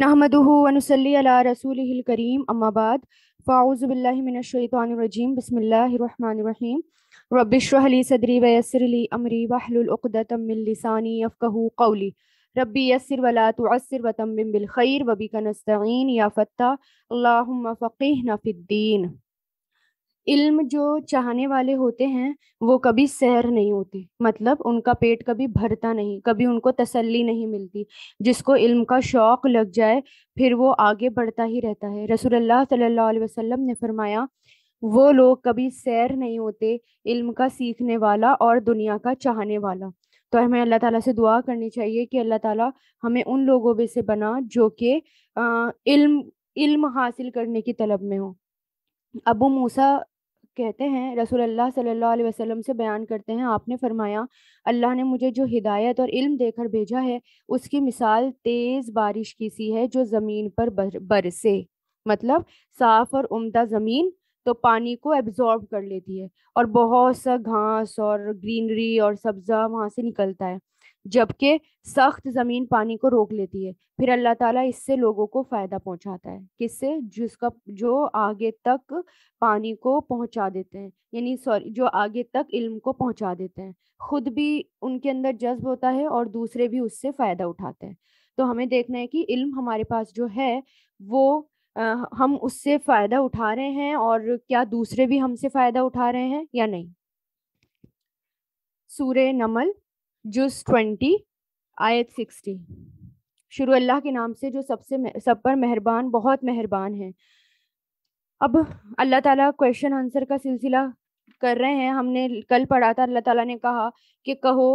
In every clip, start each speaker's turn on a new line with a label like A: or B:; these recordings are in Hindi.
A: नहमदनसली रसूल करीम अम्माबाद फ़ाउज़बिल्लिमिनशैतरजीम बसमीम रबिशरली सदरी वसरली अमरी वाहलतमिलसानी अफ़कहू कौली रबी यसर वला तुअसर वतम बिल खैर वबी का नस्तीन या फ़त्ता फ़क़ीह नफ़ीद्दीन इल्म जो चाहने वाले होते हैं वो कभी सैर नहीं होते मतलब उनका पेट कभी भरता नहीं कभी उनको तसल्ली नहीं मिलती जिसको इल्म का शौक़ लग जाए फिर वो आगे बढ़ता ही रहता है अल्लाह सल्लल्लाहु अलैहि वसल्लम ने फरमाया वो लोग कभी सैर नहीं होते इल्म का सीखने वाला और दुनिया का चाहने वाला तो हमें अल्लाह ताला से दुआ करनी चाहिए कि अल्लाह ताला हमें उन लोगों में से बना जो कि इल्म इल्म हासिल करने की तलब में हो अबू मूसा कहते हैं रसूल सल्लल्लाहु अलैहि वसल्लम से बयान करते हैं आपने फरमाया अल्लाह ने मुझे जो हिदायत और इल्म देकर भेजा है उसकी मिसाल तेज़ बारिश की सी है जो ज़मीन पर बर, बरसे मतलब साफ़ और उम्दा ज़मीन तो पानी को एब्जॉर्ब कर लेती है और बहुत सा घास और ग्रीनरी और सब्ज़ा वहाँ से निकलता है जबकि सख्त ज़मीन पानी को रोक लेती है फिर अल्लाह ताला इससे लोगों को फ़ायदा पहुंचाता है किससे जिसका जो आगे तक पानी को पहुंचा देते हैं यानी सॉरी जो आगे तक इल्म को पहुंचा देते हैं खुद भी उनके अंदर जज्ब होता है और दूसरे भी उससे फ़ायदा उठाते हैं तो हमें देखना है कि इल्म हमारे पास जो है वो आ, हम उससे फ़ायदा उठा रहे हैं और क्या दूसरे भी हमसे फ़ायदा उठा रहे हैं या नहीं सूर्य नमल जुस ट्वेंटी आयत सिक्सटी शुरू अल्लाह के नाम से जो सबसे सब पर मेहरबान बहुत मेहरबान है अब अल्लाह ताला क्वेश्चन आंसर का सिलसिला कर रहे हैं हमने कल पढ़ा था अल्लाह ताला ने कहा कि कहो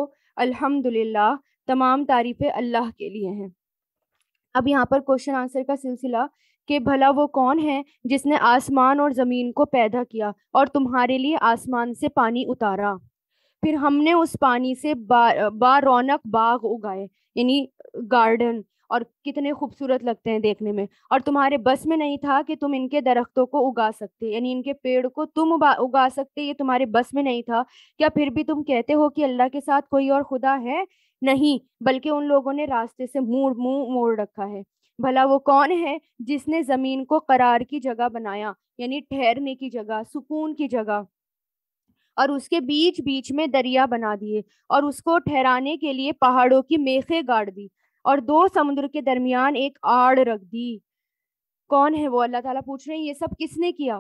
A: अल्हम्दुलिल्लाह तमाम तारीफ़ें अल्लाह के लिए हैं अब यहाँ पर क्वेश्चन आंसर का सिलसिला कि भला वो कौन है जिसने आसमान और ज़मीन को पैदा किया और तुम्हारे लिए आसमान से पानी उतारा फिर हमने उस पानी से बा, रौनक बाग उगाए यानी गार्डन और कितने खूबसूरत लगते हैं देखने में और तुम्हारे बस में नहीं था कि तुम इनके दरख्तों को उगा सकते यानी इनके पेड़ को तुम उगा सकते ये तुम्हारे बस में नहीं था क्या फिर भी तुम कहते हो कि अल्लाह के साथ कोई और खुदा है नहीं बल्कि उन लोगों ने रास्ते से मुंह मुंह मोड़ रखा है भला वो कौन है जिसने ज़मीन को करार की जगह बनाया यानी ठहरने की जगह सुकून की जगह और उसके बीच बीच में दरिया बना दिए और उसको ठहराने के लिए पहाड़ों की मेखे गाड़ दी और दो समुद्र के दरमियान एक आड़ रख दी कौन है वो अल्लाह ताला पूछ रहे हैं ये सब किसने किया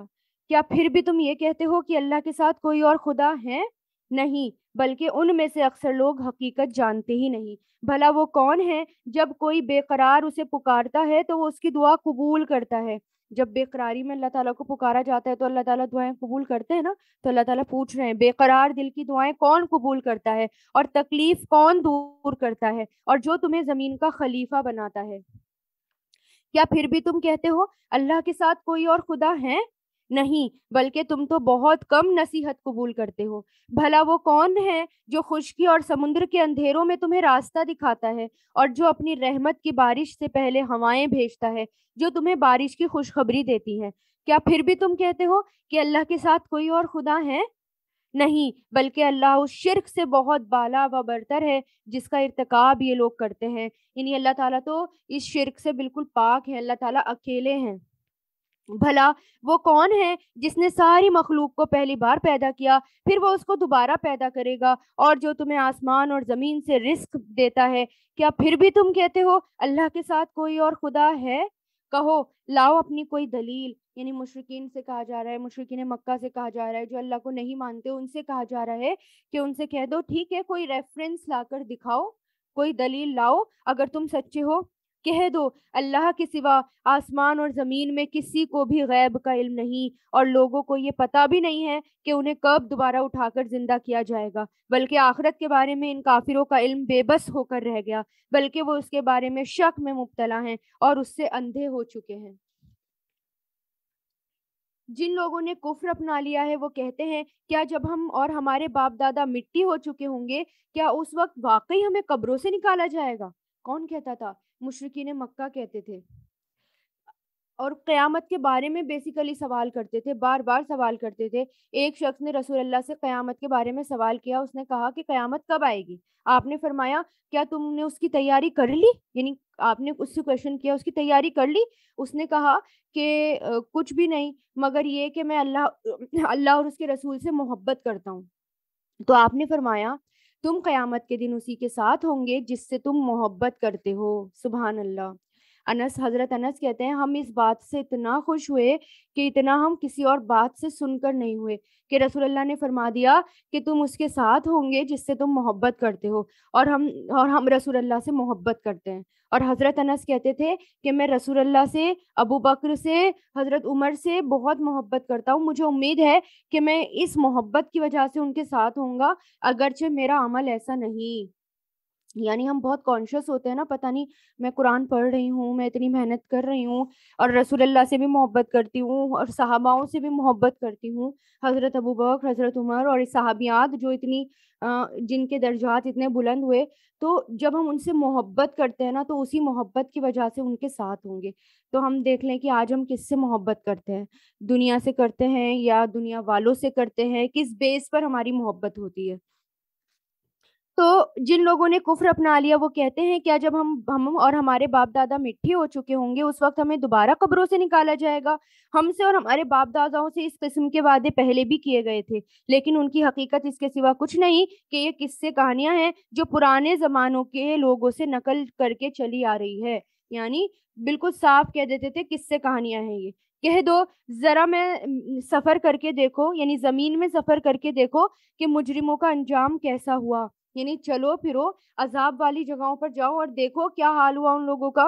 A: क्या फिर भी तुम ये कहते हो कि अल्लाह के साथ कोई और खुदा है नहीं बल्कि उनमें से अक्सर लोग हकीकत जानते ही नहीं भला वो कौन है जब कोई बेकरार उसे पुकारता है तो वो उसकी दुआ कबूल करता है जब बेकरारी में अल्लाह ताला को पुकारा जाता है तो अल्लाह ताला दुआएं कबूल करते हैं ना तो अल्लाह ताला पूछ रहे हैं बेकरार दिल की दुआएं कौन कबूल करता है और तकलीफ कौन दूर करता है और जो तुम्हें ज़मीन का खलीफा बनाता है क्या फिर भी तुम कहते हो अल्लाह के साथ कोई और खुदा है नहीं बल्कि तुम तो बहुत कम नसीहत कबूल करते हो भला वो कौन है जो खुशकी और समुद्र के अंधेरों में तुम्हें रास्ता दिखाता है और जो अपनी रहमत की बारिश से पहले हवाएं भेजता है जो तुम्हें बारिश की खुशखबरी देती है क्या फिर भी तुम कहते हो कि अल्लाह के साथ कोई और खुदा है नहीं बल्कि अल्लाह उस शिरक से बहुत बाला व बरतर है जिसका इरतकब ये लोग करते हैं यानी अल्लाह ताला तो इस शिरक से बिल्कुल पाक है अल्लाह ताला अकेले हैं भला वो कौन है जिसने सारी मखलूक को पहली बार पैदा किया फिर वो उसको दोबारा पैदा करेगा और जो तुम्हें आसमान और ज़मीन से रिस्क देता है क्या फिर भी तुम कहते हो अल्लाह के साथ कोई और खुदा है कहो लाओ अपनी कोई दलील यानी मुशरकिन से कहा जा रहा है मुशरकिन मक्का से कहा जा रहा है जो अल्लाह को नहीं मानते उनसे कहा जा रहा है कि उनसे कह दो ठीक है कोई रेफरेंस लाकर दिखाओ कोई दलील लाओ अगर तुम सच्चे हो कह दो अल्लाह के सिवा आसमान और ज़मीन में किसी को भी गैब का इल्म नहीं और लोगों को ये पता भी नहीं है कि उन्हें कब दोबारा उठाकर ज़िंदा किया जाएगा बल्कि आखरत के बारे में इन काफिरों का इल्म बेबस होकर रह गया बल्कि वो उसके बारे में शक में मुबतला हैं और उससे अंधे हो चुके हैं जिन लोगों ने कुफर अपना लिया है वो कहते हैं क्या जब हम और हमारे बाप दादा मिट्टी हो चुके होंगे क्या उस वक्त वाकई हमें कब्रों से निकाला जाएगा कौन कहता था मुशरकिन मक्का कहते थे और क़यामत के बारे में बेसिकली सवाल करते थे बार बार सवाल करते थे एक शख्स ने रसूल अल्लाह से क़यामत के बारे में सवाल किया उसने कहा कि क़यामत कब आएगी आपने फरमाया क्या तुमने उसकी तैयारी कर ली यानी आपने उससे क्वेश्चन किया उसकी तैयारी कर ली उसने कहा कि कुछ भी नहीं मगर ये कि मैं अल्लाह अल्लाह और उसके रसूल से मोहब्बत करता हूँ तो आपने फरमाया तुम क़यामत के दिन उसी के साथ होंगे जिससे तुम मोहब्बत करते हो सुबहानल्ला अल्लाह अनस हज़रत अनस कहते हैं हम इस बात से इतना खुश हुए कि इतना हम किसी और बात से सुनकर नहीं हुए कि रसूलुल्लाह ने फरमा दिया कि तुम उसके साथ होंगे जिससे तुम मोहब्बत करते हो और हम और हम रसूलुल्लाह से मोहब्बत करते हैं और हज़रत अनस कहते थे कि मैं रसूलुल्लाह से अबू बकर से हज़रत उमर से बहुत मोहब्बत करता हूँ मुझे उम्मीद है कि मैं इस मोहब्बत की वजह से उनके साथ होंगे अगरचे मेरा अमल ऐसा नहीं यानी हम बहुत कॉन्शियस होते हैं ना पता नहीं मैं कुरान पढ़ रही हूँ मैं इतनी मेहनत कर रही हूँ और अल्लाह से भी मोहब्बत करती हूँ और साहबाओं से भी मोहब्बत करती हूँ हज़रत अबू बक हज़रत उमर और सहाबियात जो इतनी जिनके दर्जात इतने बुलंद हुए तो जब हम उनसे मोहब्बत करते हैं ना तो उसी मोहब्बत की वजह से उनके साथ होंगे तो हम देख लें कि आज हम किससे मोहब्बत करते हैं दुनिया से करते हैं या दुनिया वालों से करते हैं किस बेस पर हमारी मोहब्बत होती है तो जिन लोगों ने कुफर अपना लिया वो कहते हैं क्या जब हम हम और हमारे बाप दादा मिट्टी हो चुके होंगे उस वक्त हमें दोबारा कब्रों से निकाला जाएगा हमसे और हमारे बाप दादाओं से इस किस्म के वादे पहले भी किए गए थे लेकिन उनकी हकीकत इसके सिवा कुछ नहीं कि ये किस्से कहानियां हैं जो पुराने जमानों के लोगों से नकल करके चली आ रही है यानी बिल्कुल साफ कह देते थे किससे कहानियां हैं ये कह दो जरा मैं सफर करके देखो यानी जमीन में सफर करके देखो कि मुजरिमों का अंजाम कैसा हुआ यानी चलो फिरो अजाब वाली जगहों पर जाओ और देखो क्या हाल हुआ उन लोगों का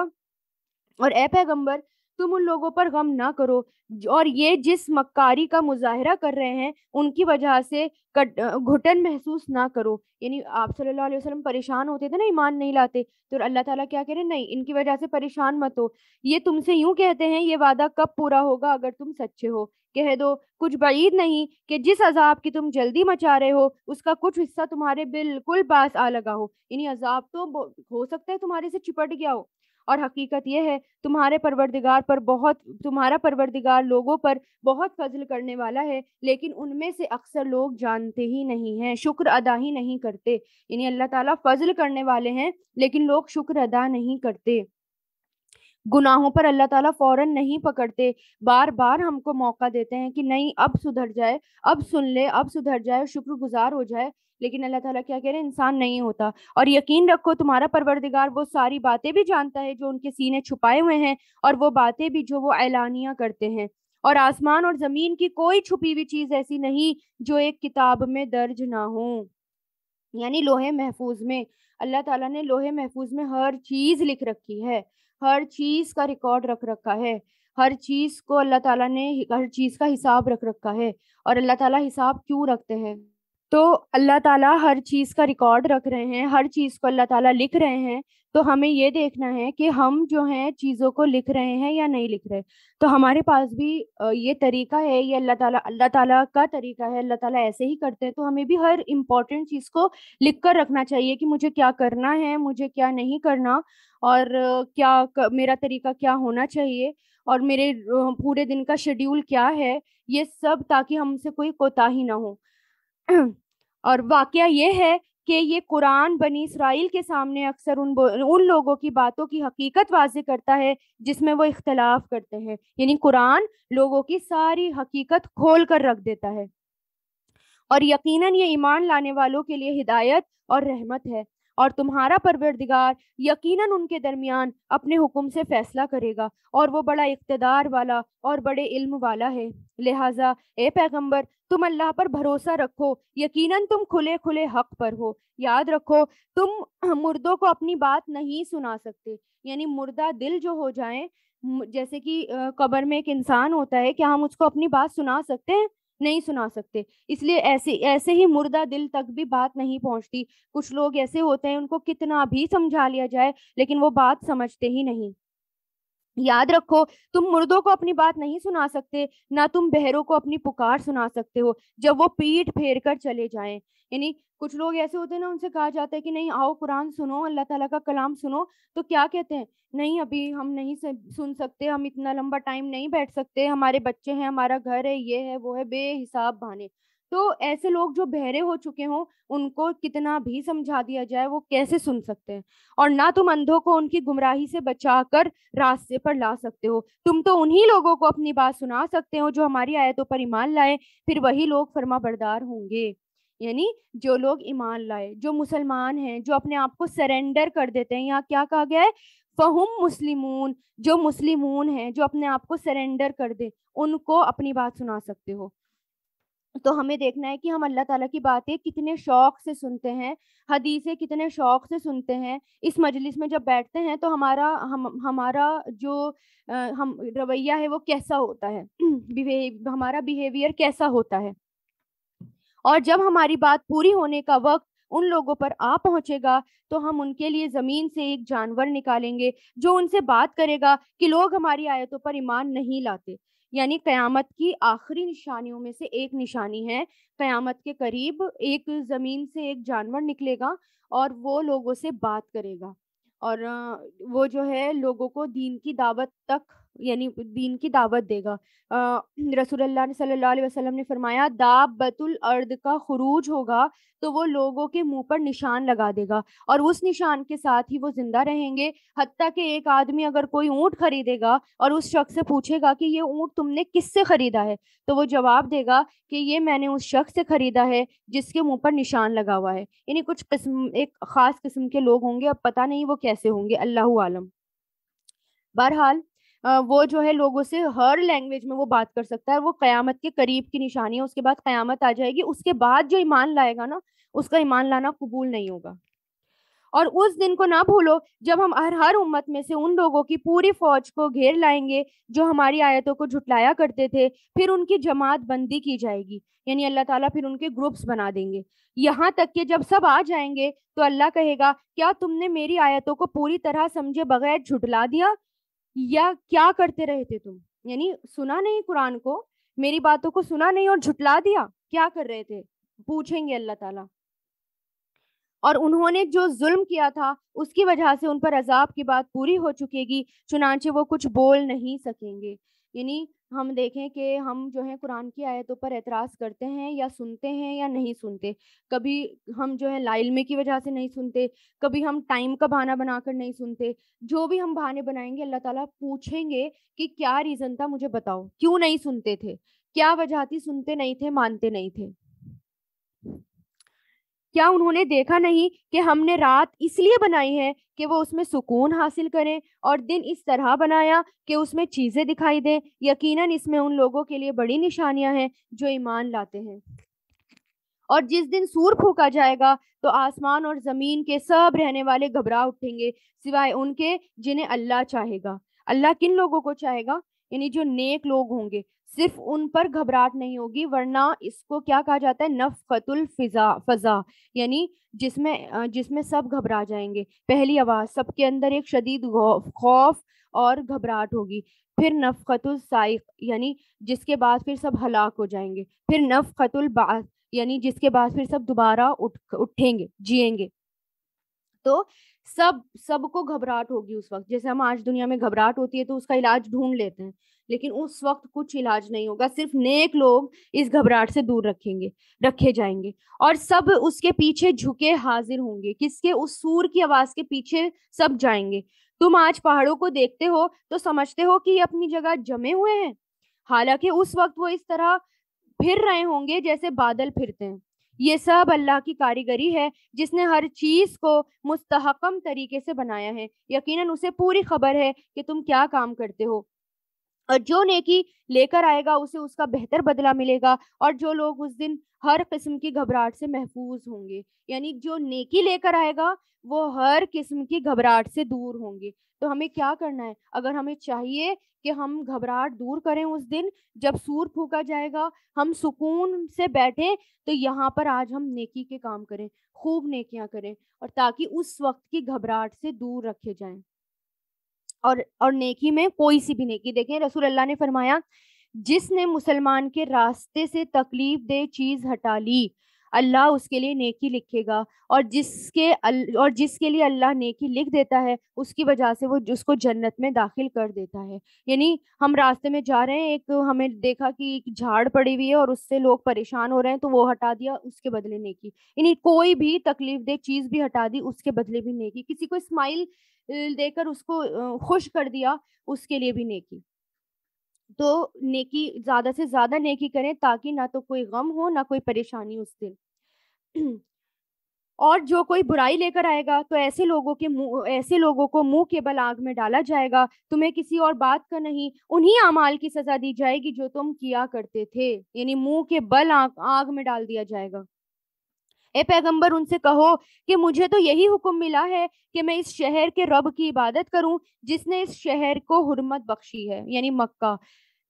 A: और ए पैगम्बर तुम उन लोगों पर गम ना करो और ये जिस मक्कारी का मुजाहरा कर रहे हैं उनकी वजह से घुटन महसूस ना करो यानी आप सल्लल्लाहु अलैहि वसल्लम परेशान होते थे ना ईमान नहीं लाते तो अल्लाह ताला क्या कह रहे नहीं इनकी वजह से परेशान मत हो ये तुमसे यूं कहते हैं ये वादा कब पूरा होगा अगर तुम सच्चे हो कह दो कुछ बईद नहीं कि जिस अजाब की तुम जल्दी मचा रहे हो उसका कुछ हिस्सा तुम्हारे बिल्कुल पास आ लगा हो इन अजाब तो हो सकता है तुम्हारे से चिपट गया हो और हकीकत यह है तुम्हारे परवरदिगार पर बहुत तुम्हारा परवरदिगार लोगों पर बहुत फजल करने वाला है लेकिन उनमें से अक्सर लोग जानते ही नहीं हैं शुक्र अदा ही नहीं करते यानी अल्लाह ताला फजल करने वाले हैं लेकिन लोग शुक्र अदा नहीं करते गुनाहों पर अल्लाह ताला फौरन नहीं पकड़ते बार बार हमको मौका देते हैं कि नहीं अब सुधर जाए अब सुन ले अब सुधर जाए शुक्रगुजार हो जाए लेकिन अल्लाह ताला क्या कह रहे हैं इंसान नहीं होता और यकीन रखो तुम्हारा परवरदिगार वो सारी बातें भी जानता है जो उनके सीने छुपाए हुए हैं और वो बातें भी जो वो ऐलानिया करते हैं और आसमान और ज़मीन की कोई छुपी हुई चीज़ ऐसी नहीं जो एक किताब में दर्ज ना हो यानी लोहे महफूज में अल्लाह ताला ने लोहे महफूज में हर चीज़ लिख रखी है हर चीज़ का रिकॉर्ड रख रखा है हर चीज़ को अल्लाह ताला ने हर चीज़ का हिसाब रख रखा है और अल्लाह ताला हिसाब क्यों रखते हैं तो अल्लाह ताला हर चीज़ का रिकॉर्ड रख रहे हैं हर चीज़ को अल्लाह ताला लिख रहे हैं तो हमें ये देखना है कि हम जो हैं चीज़ों को लिख रहे हैं या नहीं लिख रहे तो हमारे पास भी ये तरीका है ये अल्लाह ताला अल्लाह ताला का तरीका है अल्लाह ताला ऐसे ही करते हैं तो हमें भी हर इम्पॉर्टेंट चीज़ को लिख कर रखना चाहिए कि मुझे क्या करना है मुझे क्या नहीं करना और क्या कर, मेरा तरीका क्या होना चाहिए और मेरे पूरे दिन का शेड्यूल क्या है ये सब ताकि हमसे कोई कोताही ना हो और वाक़ ये है कि ये कुरान बनी इसराइल के सामने अक्सर उन उन लोगों की बातों की हकीकत वाज करता है जिसमें वो इख्तलाफ करते हैं यानी कुरान लोगों की सारी हकीकत खोल कर रख देता है और यकीनन ये ईमान लाने वालों के लिए हिदायत और रहमत है और तुम्हारा परवरदिगार यकीनन उनके दरमियान अपने हुक्म से फैसला करेगा और वो बड़ा इकतदार वाला और बड़े इल्म वाला है लिहाजा ए पैगम्बर तुम अल्लाह पर भरोसा रखो यकीनन तुम खुले खुले हक पर हो याद रखो तुम मुर्दों को अपनी बात नहीं सुना सकते यानी मुर्दा दिल जो हो जाए जैसे कि कबर में एक इंसान होता है क्या हम उसको अपनी बात सुना सकते हैं नहीं सुना सकते इसलिए ऐसे ऐसे ही मुर्दा दिल तक भी बात नहीं पहुंचती कुछ लोग ऐसे होते हैं उनको कितना भी समझा लिया जाए लेकिन वो बात समझते ही नहीं याद रखो तुम मुर्दों को अपनी बात नहीं सुना सकते ना तुम बहरों को अपनी पुकार सुना सकते हो जब वो पीठ फेर कर चले जाए यानी कुछ लोग ऐसे होते हैं ना उनसे कहा जाता है कि नहीं आओ कुरान सुनो अल्लाह ताला का कलाम सुनो तो क्या कहते हैं नहीं अभी हम नहीं सुन सकते हम इतना लंबा टाइम नहीं बैठ सकते हमारे बच्चे हैं हमारा घर है ये है वो है बेहिसाब बहाने तो ऐसे लोग जो बहरे हो चुके हों उनको कितना भी समझा दिया जाए वो कैसे सुन सकते हैं और ना तुम अंधों को उनकी गुमराही से बचाकर रास्ते पर ला सकते हो तुम तो उन्हीं लोगों को अपनी बात सुना सकते हो जो हमारी आयतों पर ईमान लाए फिर वही लोग फर्मा बरदार होंगे यानी जो लोग ईमान लाए जो मुसलमान हैं जो अपने आप को सरेंडर कर देते हैं यहाँ क्या कहा गया है फहुम मुस्लिमून जो मुस्लिमून हैं जो अपने आप को सरेंडर कर दे उनको अपनी बात सुना सकते हो तो हमें देखना है कि हम अल्लाह ताला की बातें कितने शौक से सुनते हैं हदीसें कितने शौक से सुनते हैं इस मजलिस में जब बैठते हैं तो हमारा हम हमारा जो आ, हम रवैया है वो कैसा होता है बिहेव हमारा बिहेवियर कैसा होता है और जब हमारी बात पूरी होने का वक्त उन लोगों पर आ पहुंचेगा तो हम उनके लिए ज़मीन से एक जानवर निकालेंगे जो उनसे बात करेगा कि लोग हमारी आयतों पर ईमान नहीं लाते यानी कयामत की आखिरी निशानियों में से एक निशानी है कयामत के करीब एक ज़मीन से एक जानवर निकलेगा और वो लोगों से बात करेगा और वो जो है लोगों को दीन की दावत तक यानी दीन की दावत देगा रसूलुल्लाह ने सल्लल्लाहु अलैहि वसल्लम ने फरमाया दाबतुल अर्द का खुरूज होगा तो वो लोगों के मुंह पर निशान लगा देगा और उस निशान के साथ ही वो जिंदा रहेंगे हती के एक आदमी अगर कोई ऊँट खरीदेगा और उस शख्स से पूछेगा कि ये ऊँट तुमने किससे खरीदा है तो वो जवाब देगा कि ये मैंने उस शख्स से खरीदा है जिसके मुँह पर निशान लगा हुआ है यानी कुछ किस्म एक ख़ास किस्म के लोग होंगे अब पता नहीं वो कैसे होंगे अल्लाह आलम बहरहाल वो जो है लोगों से हर लैंग्वेज में वो बात कर सकता है वो कयामत के करीब की निशानी है उसके बाद कयामत आ जाएगी उसके बाद जो ईमान लाएगा ना उसका ईमान लाना कबूल नहीं होगा और उस दिन को ना भूलो जब हम हर हर उम्मत में से उन लोगों की पूरी फौज को घेर लाएंगे जो हमारी आयतों को झुटलाया करते थे फिर उनकी जमात बंदी की जाएगी यानी अल्लाह ताला फिर उनके ग्रुप्स बना देंगे यहाँ तक कि जब सब आ जाएंगे तो अल्लाह कहेगा क्या तुमने मेरी आयतों को पूरी तरह समझे बगैर झुटला दिया या क्या करते रहे थे तुम यानी सुना नहीं कुरान को मेरी बातों को सुना नहीं और झुटला दिया क्या कर रहे थे पूछेंगे अल्लाह ताला और उन्होंने जो जुल्म किया था उसकी वजह से उन पर अजाब की बात पूरी हो चुकेगी चुनाचे वो कुछ बोल नहीं सकेंगे यानी हम देखें कि हम जो है कुरान की आयतों पर एतराज़ करते हैं या सुनते हैं या नहीं सुनते कभी हम जो है लाइलमे की वजह से नहीं सुनते कभी हम टाइम का बहाना बनाकर नहीं सुनते जो भी हम बहाने बनाएंगे अल्लाह ताला पूछेंगे कि क्या रीज़न था मुझे बताओ क्यों नहीं सुनते थे क्या वजह थी सुनते नहीं थे मानते नहीं थे क्या उन्होंने देखा नहीं कि हमने रात इसलिए बनाई है कि वो उसमें सुकून हासिल करें और दिन इस तरह बनाया कि उसमें चीज़ें दिखाई दें यकीनन इसमें उन लोगों के लिए बड़ी निशानियां हैं जो ईमान लाते हैं और जिस दिन सूर फूका जाएगा तो आसमान और ज़मीन के सब रहने वाले घबरा उठेंगे सिवाय उनके जिन्हें अल्लाह चाहेगा अल्लाह किन लोगों को चाहेगा यानी जो नेक लोग होंगे सिर्फ उन पर घबराहट नहीं होगी वरना इसको क्या कहा जाता है नफकतुल फिजा फजा यानी जिसमें जिसमें सब घबरा जाएंगे पहली आवाज़ सबके अंदर एक शदीद खौफ और घबराहट होगी फिर नफकतुल साइक यानी जिसके बाद फिर सब हलाक हो जाएंगे फिर नफकतुल बास यानी जिसके बाद फिर सब दोबारा उठ उठेंगे जियेंगे तो सब सबको घबराहट होगी उस वक्त जैसे हम आज दुनिया में घबराहट होती है तो उसका इलाज ढूंढ लेते हैं लेकिन उस वक्त कुछ इलाज नहीं होगा सिर्फ नेक लोग इस घबराहट से दूर रखेंगे रखे जाएंगे और सब उसके पीछे झुके हाजिर होंगे किसके उस सूर की आवाज के पीछे सब जाएंगे तुम आज पहाड़ों को देखते हो तो समझते हो कि ये अपनी जगह जमे हुए हैं हालांकि उस वक्त वो इस तरह फिर रहे होंगे जैसे बादल फिरते हैं ये सब अल्लाह की कारीगरी है जिसने हर चीज़ को मुस्तहकम तरीके से बनाया है यकीनन उसे पूरी खबर है कि तुम क्या काम करते हो और जो नेकी लेकर आएगा उसे उसका बेहतर बदला मिलेगा और जो लोग उस दिन हर किस्म की घबराहट से महफूज होंगे यानी जो नेकी लेकर आएगा वो हर किस्म की घबराहट से दूर होंगे तो हमें क्या करना है अगर हमें चाहिए कि हम घबराहट दूर करें उस दिन जब सूर फूका जाएगा हम सुकून से बैठे तो यहाँ पर आज हम नेकी के काम करें खूब नेकियां करें और ताकि उस वक्त की घबराहट से दूर रखे जाएं और और नेकी में कोई सी भी नेकी देखें रसूल अल्लाह ने फरमाया जिसने मुसलमान के रास्ते से तकलीफ दे चीज हटा ली अल्लाह उसके लिए नेकी लिखेगा और जिसके और जिसके लिए अल्लाह नेकी लिख देता है उसकी वजह से वो उसको जन्नत में दाखिल कर देता है यानी हम रास्ते में जा रहे हैं एक हमें देखा कि एक झाड़ पड़ी हुई है और उससे लोग परेशान हो रहे हैं तो वो हटा दिया उसके बदले नेकी यानी कोई भी तकलीफ दे चीज़ भी हटा दी उसके बदले भी नेकी किसी को स्माइल देकर उसको खुश कर दिया उसके लिए भी नेकी तो नेकी ज़्यादा से ज़्यादा नेकी करें ताकि ना तो कोई गम हो ना कोई परेशानी उस दिन और जो कोई बुराई लेकर आएगा तो ऐसे लोगों के मुंह ऐसे लोगों को मुंह के बल आग में डाला जाएगा तुम्हें किसी और बात का नहीं उन्हीं अमाल की सजा दी जाएगी जो तुम किया करते थे यानी मुंह के बल आग, आग में डाल दिया जाएगा ए पैगंबर उनसे कहो कि मुझे तो यही हुक्म मिला है कि मैं इस शहर के रब की इबादत करूं जिसने इस शहर को हुरमत बख्शी है यानी मक्का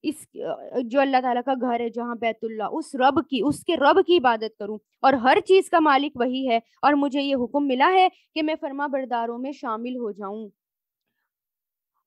A: इस जो अल्लाह ताला का घर है जहाँ बैतुल्ला उस रब की उसके रब की इबादत करूं और हर चीज़ का मालिक वही है और मुझे ये हुक्म मिला है कि मैं फर्मा बरदारों में शामिल हो जाऊं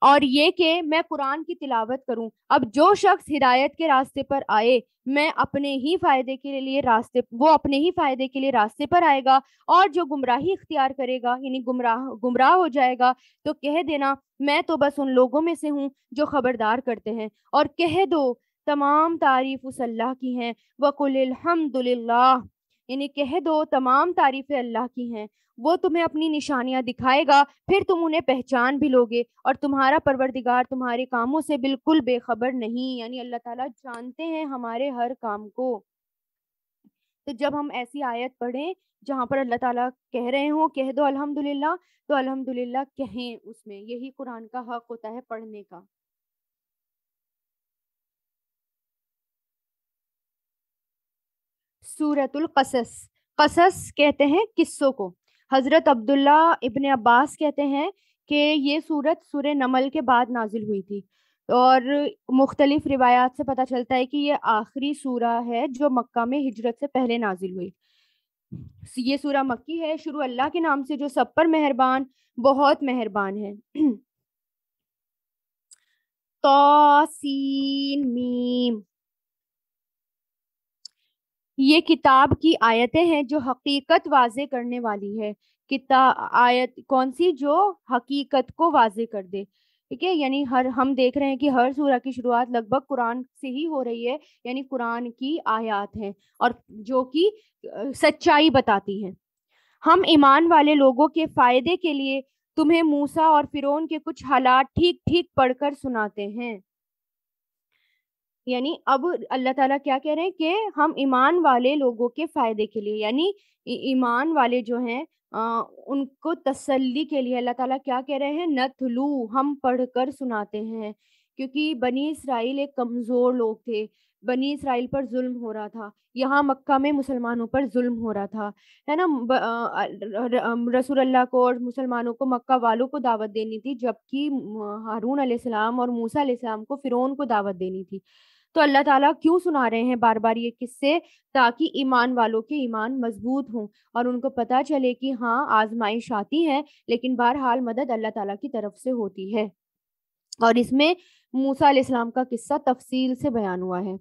A: और ये कि मैं कुरान की तिलावत करूं अब जो शख्स हिदायत के रास्ते पर आए मैं अपने ही फायदे के लिए रास्ते वो अपने ही फायदे के लिए रास्ते पर आएगा और जो गुमराही इख्तियार करेगा यानी गुमराह गुमराह हो जाएगा तो कह देना मैं तो बस उन लोगों में से हूँ जो खबरदार करते हैं और कह दो तमाम तारीफ उस अल्लाह की हैं वकुल यानी कह दो तमाम तारीफ़ें अल्लाह की हैं वो तुम्हें अपनी निशानियां दिखाएगा फिर तुम उन्हें पहचान भी लोगे और तुम्हारा परवरदिगार तुम्हारे कामों से बिल्कुल बेखबर नहीं यानी अल्लाह ताला जानते हैं हमारे हर काम को तो जब हम ऐसी आयत पढ़ें जहाँ पर अल्लाह ताला कह रहे हो कह दो अल्हम्दुलिल्लाह तो अल्हम्दुलिल्लाह कहें उसमें यही कुरान का हक होता है पढ़ने का सूरतुल कसस कसस कहते हैं किस्सों को हज़रत अब्दुल्ला इबन अब्बास कहते हैं कि ये सूरत सूर नमल के बाद नाजिल हुई थी और मुख्तलिफ रिवायात से पता चलता है कि ये आखिरी सूरा है जो मक्का में हिजरत से पहले नाजिल हुई ये सूरा मक्की है शुरू अल्लाह के नाम से जो सब पर मेहरबान बहुत मेहरबान है तो सीन मीम ये किताब की आयतें हैं जो हकीकत वाजे करने वाली है किता आयत कौन सी जो हकीकत को वाजे कर दे ठीक है यानी हर हम देख रहे हैं कि हर सूरह की शुरुआत लगभग कुरान से ही हो रही है यानी कुरान की आयात हैं और जो कि सच्चाई बताती हैं हम ईमान वाले लोगों के फायदे के लिए तुम्हें मूसा और फिरौन के कुछ हालात ठीक ठीक पढ़कर सुनाते हैं यानी अब अल्लाह ताला क्या कह रहे हैं कि हम ईमान वाले लोगों के फायदे के लिए यानी ईमान वाले जो हैं उनको तसल्ली के लिए अल्लाह ताला क्या कह रहे हैं नथलू हम पढ़कर सुनाते हैं क्योंकि बनी इसराइल एक कमज़ोर लोग थे बनी इसराइल पर जुल्म हो रहा था यहाँ मक्का में मुसलमानों पर जुल्म हो रहा था है ना रसूल अल्लाह को और मुसलमानों को मक्का वालों को दावत देनी थी जबकि हारून अलैहिस्सलाम और मूसा अलैहिस्सलाम को फ़िरौन को दावत देनी थी तो अल्लाह ताला क्यों सुना रहे हैं बार बार ये किस्से ताकि ईमान वालों के ईमान मजबूत हों और उनको पता चले कि हाँ आजमाइश आती है लेकिन बहरहाल मदद अल्लाह ताला की तरफ से होती है और इसमें मूसा इस्लाम का किस्सा तफसील से बयान हुआ है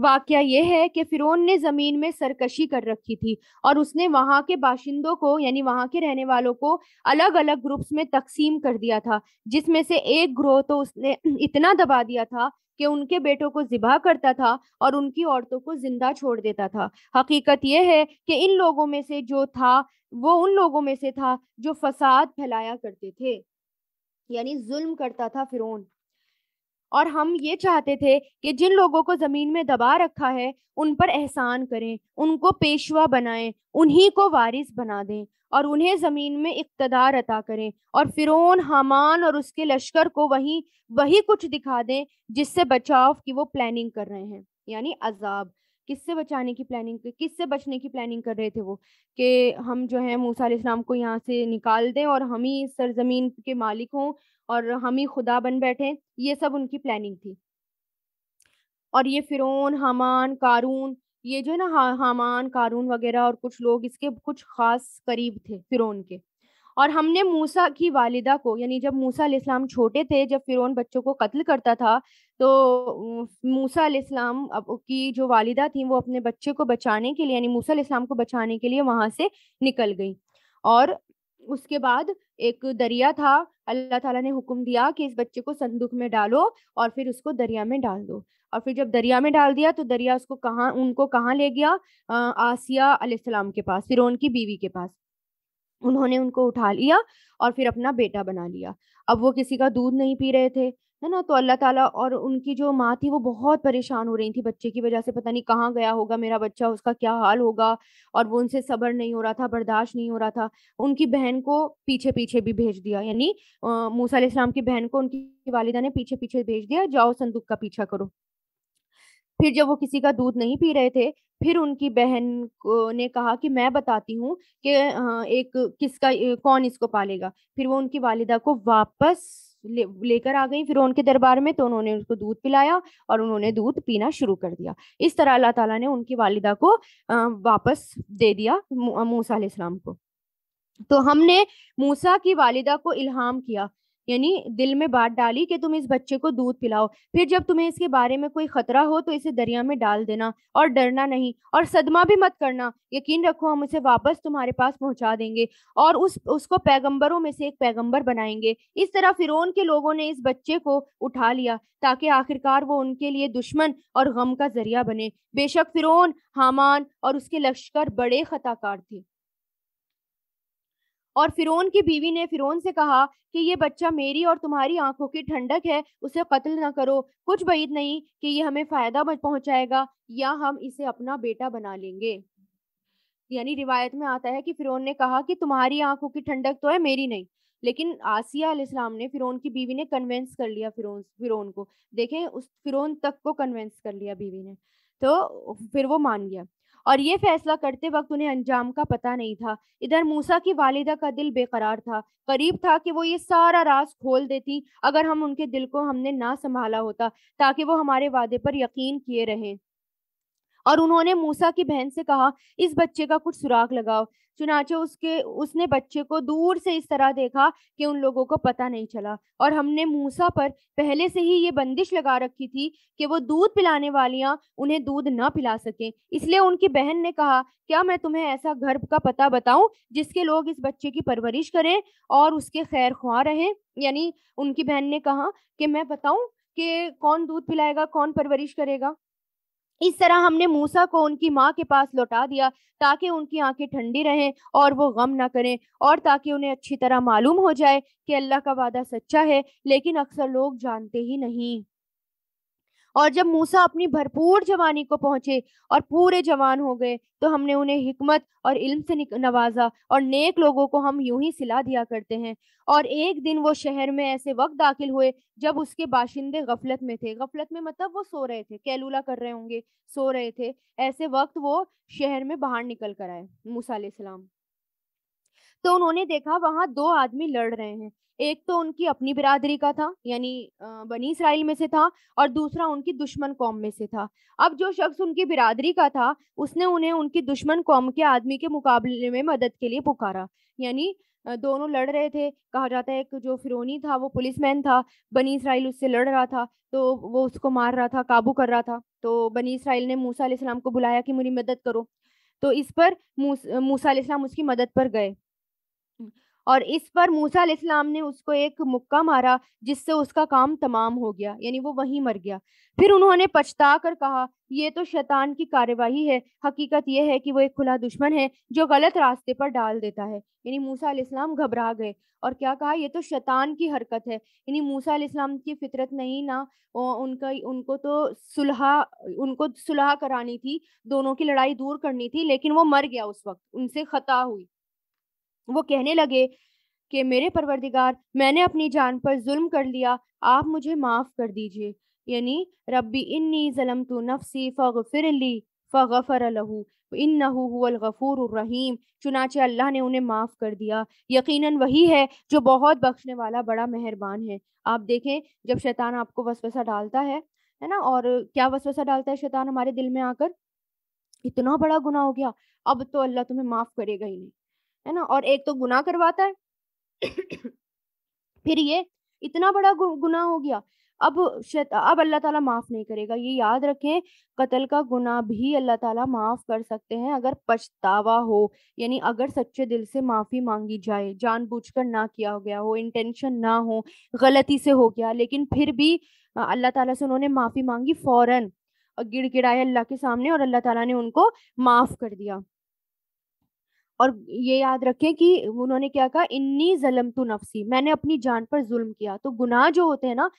A: वाक्य यह है कि फिरौन ने ज़मीन में सरकशी कर रखी थी और उसने वहाँ के बाशिंदों को यानी वहां के रहने वालों को अलग अलग ग्रुप्स में तकसीम कर दिया था जिसमें से एक ग्रोह तो उसने इतना दबा दिया था कि उनके बेटों को जिबा करता था और उनकी औरतों को जिंदा छोड़ देता था हकीकत यह है कि इन लोगों में से जो था वो उन लोगों में से था जो फसाद फैलाया करते थे यानी जुल्म करता था फिरोन और हम ये चाहते थे कि जिन लोगों को ज़मीन में दबा रखा है उन पर एहसान करें उनको पेशवा बनाएं उन्हीं को वारिस बना दें और उन्हें ज़मीन में इकतदार अता करें और फिरौन हमान और उसके लश्कर को वहीं वही कुछ दिखा दें जिससे बचाव की वो प्लानिंग कर रहे हैं यानी अजाब किससे बचाने की प्लानिंग किससे बचने की प्लानिंग कर रहे थे वो कि हम जो है मूसा इस्लाम को यहाँ से निकाल दें और हम ही सरजमीन के मालिक हों और हम ही खुदा बन बैठे ये सब उनकी प्लानिंग थी और ये फिरोन हमान कारून ये जो है ना हमान कारून वगैरह और कुछ लोग इसके कुछ खास करीब थे फिरौन के और हमने मूसा की वालिदा को यानी जब मूसा इस्लाम छोटे थे जब फिरोन बच्चों को कत्ल करता था तो मूसा इस्लाम की जो वालिदा थी वो अपने बच्चे को बचाने के लिए यानी मूसा इस्लाम को बचाने के लिए वहां से निकल गई और उसके बाद एक दरिया था अल्लाह ताला ने हुक्म दिया कि इस बच्चे को संदूक में डालो और फिर उसको दरिया में डाल दो और फिर जब दरिया में डाल दिया तो दरिया उसको कहाँ उनको कहाँ ले गया आसिया अलैहिस्सलाम के पास फिर उनकी बीवी के पास उन्होंने उनको उठा लिया और फिर अपना बेटा बना लिया अब वो किसी का दूध नहीं पी रहे थे है ना तो अल्लाह ताला और उनकी जो माँ थी वो बहुत परेशान हो रही थी बच्चे की वजह से पता नहीं कहाँ गया होगा मेरा बच्चा उसका क्या हाल होगा और वो उनसे सब्र नहीं हो रहा था बर्दाश्त नहीं हो रहा था उनकी बहन को पीछे पीछे भी भेज दिया यानी मूसा इस्लाम की बहन को उनकी वालिदा ने पीछे पीछे भेज दिया जाओ संदूक का पीछा करो फिर जब वो किसी का दूध नहीं पी रहे थे फिर उनकी बहन ने कहा कि मैं बताती हूँ कि एक किसका कौन इसको पालेगा फिर वो उनकी वालिदा को वापस लेकर आ गई फिर उनके दरबार में तो उन्होंने उसको दूध पिलाया और उन्होंने दूध पीना शुरू कर दिया इस तरह अल्लाह ताला ने उनकी वालिदा को वापस दे दिया मूसा को तो हमने मूसा की वालिदा को इल्हाम किया यानी दिल में बात डाली कि तुम इस बच्चे को दूध पिलाओ फिर जब तुम्हें इसके बारे में कोई खतरा हो तो इसे दरिया में डाल देना और डरना नहीं और सदमा भी मत करना यकीन रखो हम उसे वापस तुम्हारे पास पहुंचा देंगे और उस उसको पैगंबरों में से एक पैगंबर बनाएंगे इस तरह फिरौन के लोगों ने इस बच्चे को उठा लिया ताकि आखिरकार वो उनके लिए दुश्मन और गम का जरिया बने बेशक फिरौन हामान और उसके लश्कर बड़े खताकार थे और फिरोन की बीवी ने फिरोन से कहा कि ये बच्चा मेरी और तुम्हारी आंखों की ठंडक है उसे कत्ल ना करो कुछ बैद नहीं कि ये हमें फ़ायदा पहुंचाएगा या हम इसे अपना बेटा बना लेंगे यानी रिवायत में आता है कि फिरोन ने कहा कि तुम्हारी आंखों की ठंडक तो है मेरी नहीं लेकिन आसिया अलैहिस्सलाम ने फिरौन की बीवी ने कन्वेंस कर लिया फिर फिरोन को देखें उस फिरोन तक को कन्वेंस कर लिया बीवी ने तो फिर वो मान गया और ये फैसला करते वक्त उन्हें अंजाम का पता नहीं था इधर मूसा की वालिदा का दिल बेकरार था करीब था कि वो ये सारा राज खोल देती अगर हम उनके दिल को हमने ना संभाला होता ताकि वो हमारे वादे पर यकीन किए रहें और उन्होंने मूसा की बहन से कहा इस बच्चे का कुछ सुराग लगाओ चुनाचे उसके उसने बच्चे को दूर से इस तरह देखा कि उन लोगों को पता नहीं चला और हमने मूसा पर पहले से ही ये बंदिश लगा रखी थी कि वो दूध पिलाने वालियां उन्हें दूध ना पिला सकें इसलिए उनकी बहन ने कहा क्या मैं तुम्हें ऐसा घर का पता बताऊं जिसके लोग इस बच्चे की परवरिश करें और उसके खैर ख्वा रहें यानी उनकी बहन ने कहा कि मैं बताऊं कि कौन दूध पिलाएगा कौन परवरिश करेगा इस तरह हमने मूसा को उनकी माँ के पास लौटा दिया ताकि उनकी आंखें ठंडी रहें और वो गम ना करें और ताकि उन्हें अच्छी तरह मालूम हो जाए कि अल्लाह का वादा सच्चा है लेकिन अक्सर लोग जानते ही नहीं और जब मूसा अपनी भरपूर जवानी को पहुंचे और पूरे जवान हो गए तो हमने उन्हें हिकमत और इल्म से नवाजा और नेक लोगों को हम यूं ही सिला दिया करते हैं और एक दिन वो शहर में ऐसे वक्त दाखिल हुए जब उसके बाशिंदे गफलत में थे गफलत में मतलब वो सो रहे थे कैलूला कर रहे होंगे सो रहे थे ऐसे वक्त वो शहर में बाहर निकल कर आए मूसा सलाम तो उन्होंने देखा वहां दो आदमी लड़ रहे हैं एक तो उनकी अपनी बिरादरी का था यानी बनी इसराइल में से था और दूसरा उनकी दुश्मन कौम में से था अब जो शख्स उनकी बिरादरी का था उसने उन्हें उनकी दुश्मन कौम के आदमी के मुकाबले में मदद के लिए पुकारा यानी दोनों लड़ रहे थे कहा जाता है कि जो फिरोनी था वो पुलिसमैन था बनी इसराइल उससे लड़ रहा था तो वो उसको मार रहा था काबू कर रहा था तो बनी इसराइल ने मूसा को बुलाया कि मेरी मदद करो तो इस पर मूसा मूसा उसकी मदद पर गए और इस पर मूसा इस्लाम ने उसको एक मुक्का मारा जिससे उसका काम तमाम हो गया यानी वो वहीं मर गया फिर उन्होंने पछता कर कहा ये तो शैतान की कार्यवाही है हकीकत यह है कि वो एक खुला दुश्मन है जो गलत रास्ते पर डाल देता है यानी मूसा इस्लाम घबरा गए और क्या कहा यह तो शैतान की हरकत है यानी मूसा इस्लाम की फितरत नहीं ना उनका उनको तो सुलह उनको सुलह करानी थी दोनों की लड़ाई दूर करनी थी लेकिन वो मर गया उस वक्त उनसे खता हुई वो कहने लगे कि मेरे परवरदिगार मैंने अपनी जान पर जुल्म कर लिया आप मुझे माफ़ कर दीजिए यानी रब्बी इन्नी जलम तो नफसी फ़िर फ़गफ़िरली लहू इन रहीम चुनाचे अल्लाह ने उन्हें माफ़ कर दिया यकीनन वही है जो बहुत बख्शने वाला बड़ा मेहरबान है आप देखें जब शैतान आपको वसवसा डालता है है ना और क्या वसवसा डालता है शैतान हमारे दिल में आकर इतना बड़ा गुना हो गया अब तो अल्लाह तुम्हें माफ़ करेगा ही नहीं है ना और एक तो गुना करवाता है फिर ये इतना बड़ा गु, गुना हो गया अब अब अल्लाह ताला माफ नहीं करेगा ये याद रखें कत्ल का गुना भी अल्लाह ताला माफ कर सकते हैं अगर पछतावा हो यानी अगर सच्चे दिल से माफी मांगी जाए जानबूझकर ना किया हो गया हो इंटेंशन ना हो गलती से हो गया लेकिन फिर भी अल्लाह ताला से उन्होंने माफी मांगी फौरन गिड़गिड़ाए अल्लाह के सामने और अल्लाह तला ने उनको माफ कर दिया और ये याद रखें कि उन्होंने क्या कहा इन्नी जलम तो नफसी मैंने अपनी जान पर जुल्म किया तो गुनाह जो होते हैं ना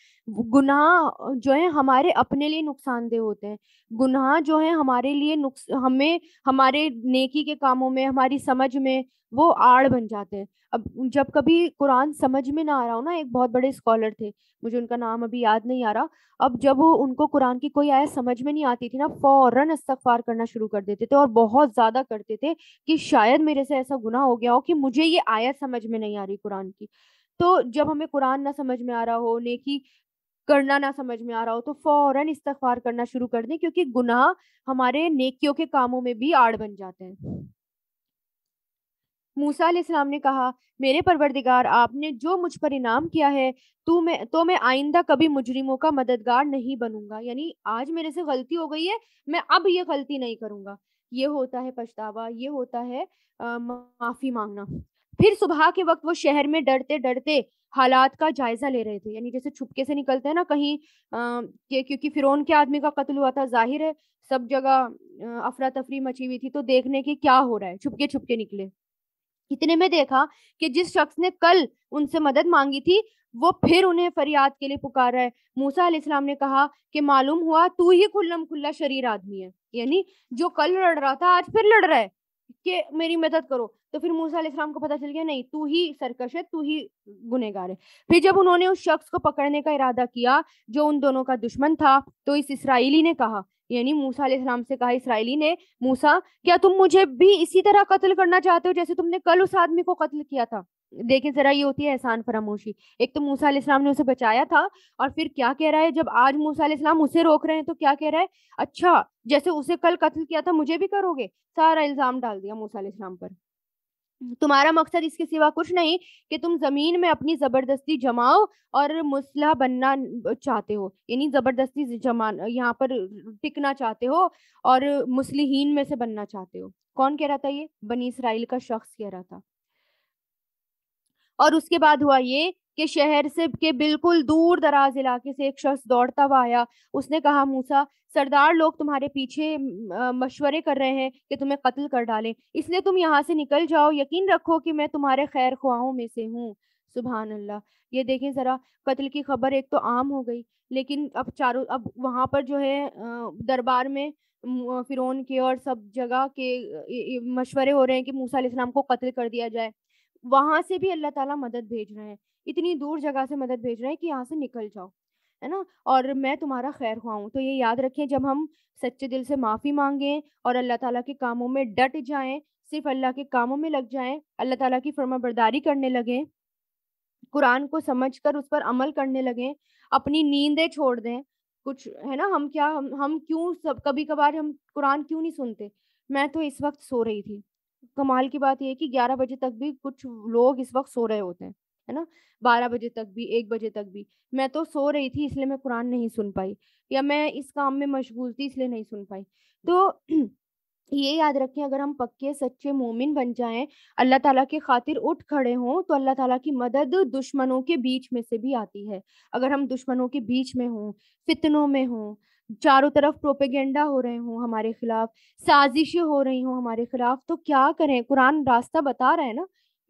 A: गुनाह जो है हमारे अपने लिए नुकसानदेह होते हैं गुनाह जो है हमारे लिए नुकस हमें हमारे नेकी के कामों में हमारी समझ में वो आड़ बन जाते हैं अब जब कभी कुरान समझ में ना आ रहा हो ना एक बहुत बड़े स्कॉलर थे मुझे उनका नाम अभी याद नहीं आ रहा अब जब उनको कुरान की कोई आयत समझ में नहीं आती थी ना फौरन इस्तफार करना शुरू कर देते थे और बहुत ज्यादा करते थे कि शायद मेरे से ऐसा गुना हो गया हो कि मुझे ये आयत समझ में नहीं आ रही कुरान की तो जब हमें कुरान ना समझ में आ रहा हो नेकी करना ना समझ में आ रहा हो तो फौरन इस्तफार करना शुरू कर दें क्योंकि गुनाह हमारे नेकियों के कामों में भी आड़ बन जाते हैं मूसा इस्लाम ने कहा मेरे परवरदिगार आपने जो मुझ पर इनाम किया है तू मैं तो मैं आइंदा कभी मुजरिमों का मददगार नहीं बनूंगा यानी आज मेरे से गलती हो गई है मैं अब ये गलती नहीं करूंगा ये होता है पछतावा ये होता है आ, माफी मांगना फिर सुबह के वक्त वो शहर में डरते डरते हालात का जायजा ले रहे थे यानी जैसे छुपके से निकलते हैं ना कहीं अः क्योंकि फिरौन के आदमी का कत्ल हुआ था जाहिर है सब जगह अफरा तफरी मची हुई थी तो देखने के क्या हो रहा है छुपके छुपके निकले इतने में देखा कि जिस शख्स ने कल उनसे मदद मांगी थी वो फिर उन्हें फरियाद के लिए पुकार रहा है मूसा अलैहिस्सलाम ने कहा कि मालूम हुआ तू ही खुल्लम खुल्ला शरीर आदमी है यानी जो कल लड़ रहा था आज फिर लड़ रहा है कि मेरी मदद करो तो फिर मूसा इस्लाम को पता चल गया नहीं तू ही सरकश है तू ही गुनेगार है फिर जब उन्होंने उस शख्स को पकड़ने का इरादा किया जो उन दोनों का दुश्मन था तो इस इसराइली ने कहा यानी मूसा इस्लाम से कहा इसराइली ने मूसा क्या तुम मुझे भी इसी तरह कत्ल करना चाहते हो जैसे तुमने कल उस आदमी को कत्ल किया था देखें जरा ये होती है एहसान फरामोशी एक तो मूसा इस्लाम ने उसे बचाया था और फिर क्या कह रहा है जब आज मूसा इस्लाम उसे रोक रहे हैं तो क्या कह रहा है अच्छा जैसे उसे कल कत्ल किया था मुझे भी करोगे सारा इल्जाम डाल दिया मूसा इस्लाम पर तुम्हारा मकसद इसके सिवा कुछ नहीं कि तुम जमीन में अपनी जबरदस्ती जमाओ और मुसलह बनना चाहते हो यानी जबरदस्ती जमा यहाँ पर टिकना चाहते हो और मुसलिहीन में से बनना चाहते हो कौन कह रहा था ये बनी इसराइल का शख्स कह रहा था और उसके बाद हुआ ये कि शहर से के बिल्कुल दूर दराज इलाके से एक शख्स दौड़ता हुआ आया उसने कहा मूसा सरदार लोग तुम्हारे पीछे मशवरे कर रहे हैं कि तुम्हें कत्ल कर डालें इसलिए तुम यहाँ से निकल जाओ यकीन रखो कि मैं तुम्हारे खैर ख्वाहों में से हूँ सुबह अल्लाह ये देखें ज़रा कत्ल की खबर एक तो आम हो गई लेकिन अब चारों अब वहाँ पर जो है दरबार में फिरोन के और सब जगह के मशवरे हो रहे हैं कि मूसा इस्लाम को कत्ल कर दिया जाए वहां से भी अल्लाह ताला मदद भेज रहे हैं इतनी दूर जगह से मदद भेज रहे हैं कि यहाँ से निकल जाओ है ना और मैं तुम्हारा खैर हुआ हूँ तो ये याद रखें जब हम सच्चे दिल से माफ़ी मांगें और अल्लाह ताला के कामों में डट जाएं सिर्फ अल्लाह के कामों में लग जाएं अल्लाह ताला की फर्मा बरदारी करने लगें कुरान को समझ कर उस पर अमल करने लगें अपनी नींदें छोड़ दें कुछ है ना हम क्या हम, हम क्यों सब कभी कभार हम कुरान क्यों नहीं सुनते मैं तो इस वक्त सो रही थी कमाल की बात यह है कि 11 बजे तक भी कुछ लोग इस वक्त सो रहे होते हैं है ना बारह बजे तक भी एक बजे तक भी मैं तो सो रही थी इसलिए मैं कुरान नहीं सुन पाई या मैं इस काम में मशगूल थी इसलिए नहीं सुन पाई तो ये याद रखें अगर हम पक्के सच्चे मोमिन बन जाएं अल्लाह ताला के खातिर उठ खड़े हों तो अल्लाह ताला की मदद दुश्मनों के बीच में से भी आती है अगर हम दुश्मनों के बीच में हों फितनों में हों चारों तरफ प्रोपेगेंडा हो रहे हों हमारे खिलाफ साजिशें हो रही हों हमारे खिलाफ तो क्या करें कुरान रास्ता बता रहा है ना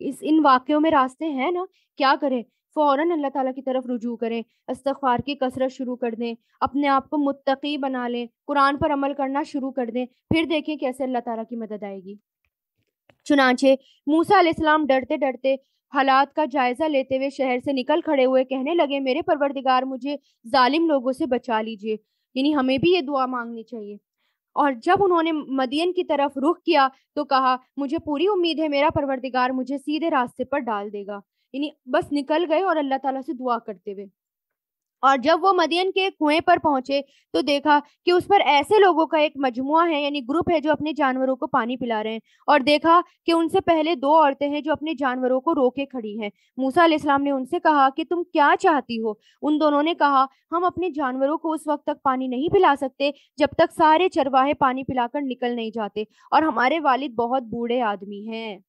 A: इस इन वाक्यों में रास्ते हैं ना क्या करें फ़ौरन अल्लाह ताला की तरफ रुजू करें इस्तफार की कसरत शुरू कर दें अपने आप को मुत्तकी बना लें कुरान पर अमल करना शुरू कर दें फिर देखें कैसे अल्लाह ताला की मदद आएगी चुनाचे मूसा अलैहिस्सलाम डरते डरते हालात का जायजा लेते हुए शहर से निकल खड़े हुए कहने लगे मेरे परवरदिगार मुझे जालिम लोगों से बचा लीजिए यानी हमें भी ये दुआ मांगनी चाहिए और जब उन्होंने मदियन की तरफ रुख किया तो कहा मुझे पूरी उम्मीद है मेरा परवरदिगार मुझे सीधे रास्ते पर डाल देगा यानी बस निकल गए और अल्लाह ताला से दुआ करते हुए और जब वो मदियन के कुएं पर पहुंचे तो देखा कि उस पर ऐसे लोगों का एक मजमुआ है यानी ग्रुप है जो अपने जानवरों को पानी पिला रहे हैं और देखा कि उनसे पहले दो औरतें हैं जो अपने जानवरों को रोके खड़ी हैं मूसा इस्लाम ने उनसे कहा कि तुम क्या चाहती हो उन दोनों ने कहा हम अपने जानवरों को उस वक्त तक पानी नहीं पिला सकते जब तक सारे चरवाहे पानी पिलाकर निकल नहीं जाते और हमारे वालिद बहुत बूढ़े आदमी हैं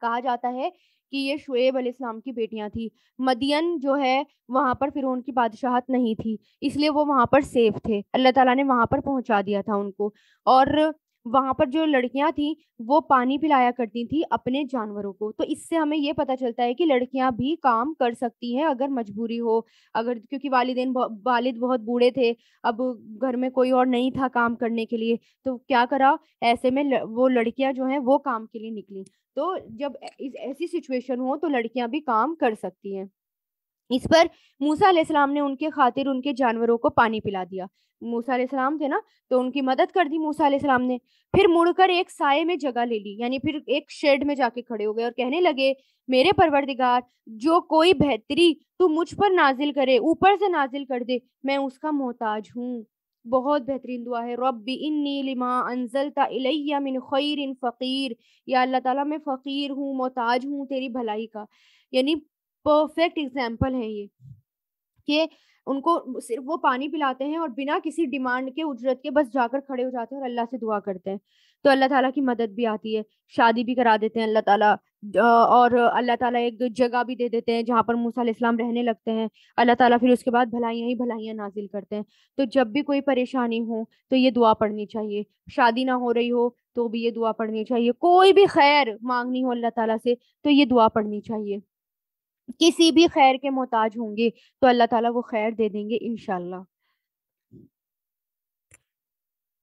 A: कहा जाता है कि ये शुएब अलैहिस्सलाम की बेटियां थी मदियन जो है वहाँ पर फिर उनकी बादशाहत नहीं थी इसलिए वो वहाँ पर सेफ थे अल्लाह ताला ने वहाँ पर पहुँचा दिया था उनको और वहां पर जो लड़कियां थी वो पानी पिलाया करती थी अपने जानवरों को तो इससे हमें ये पता चलता है कि लड़कियां भी काम कर सकती हैं अगर मजबूरी हो अगर क्योंकि वालदे वालिद बहुत बूढ़े थे अब घर में कोई और नहीं था काम करने के लिए तो क्या करा ऐसे में ल, वो लड़कियां जो हैं वो काम के लिए निकली तो जब ऐसी सिचुएशन हो तो लड़कियां भी काम कर सकती हैं इस पर मूसा सलाम ने उनके खातिर उनके जानवरों को पानी पिला दिया मूसा सलाम थे ना तो उनकी मदद कर दी मूसा सलाम ने फिर मुड़कर एक साय में जगह ले ली यानी फिर एक शेड में जाके खड़े हो गए और कहने लगे मेरे परवरदिगार जो कोई बेहतरी तू मुझ पर नाजिल करे ऊपर से नाजिल कर दे मैं उसका मोहताज हूँ बहुत बेहतरीन दुआ है रब इन्नी लिमा अनजलता तलैया मिन खैर फ़कीर या अल्लाह ताला मैं फ़कीर हूँ मोहताज हूँ तेरी भलाई का यानी परफेक्ट एग्जाम्पल है ये कि उनको सिर्फ वो पानी पिलाते हैं और बिना किसी डिमांड के उजरत के बस जाकर खड़े हो जाते हैं और अल्लाह से दुआ करते हैं तो अल्लाह ताला की मदद भी आती है शादी भी करा देते हैं अल्लाह ताला और अल्लाह ताला एक जगह भी दे देते हैं जहाँ पर मूसा इस्लाम रहने लगते हैं अल्लाह ताला फिर उसके बाद भलाइयाँ ही भलाइयाँ नाजिल करते हैं तो जब भी कोई परेशानी हो तो ये दुआ पढ़नी चाहिए शादी ना हो रही हो तो भी ये दुआ पढ़नी चाहिए कोई भी खैर मांगनी हो अल्लाह तला से तो ये दुआ पढ़नी चाहिए किसी भी खैर के मोहताज होंगे तो अल्लाह ताला वो खैर दे देंगे इनशाला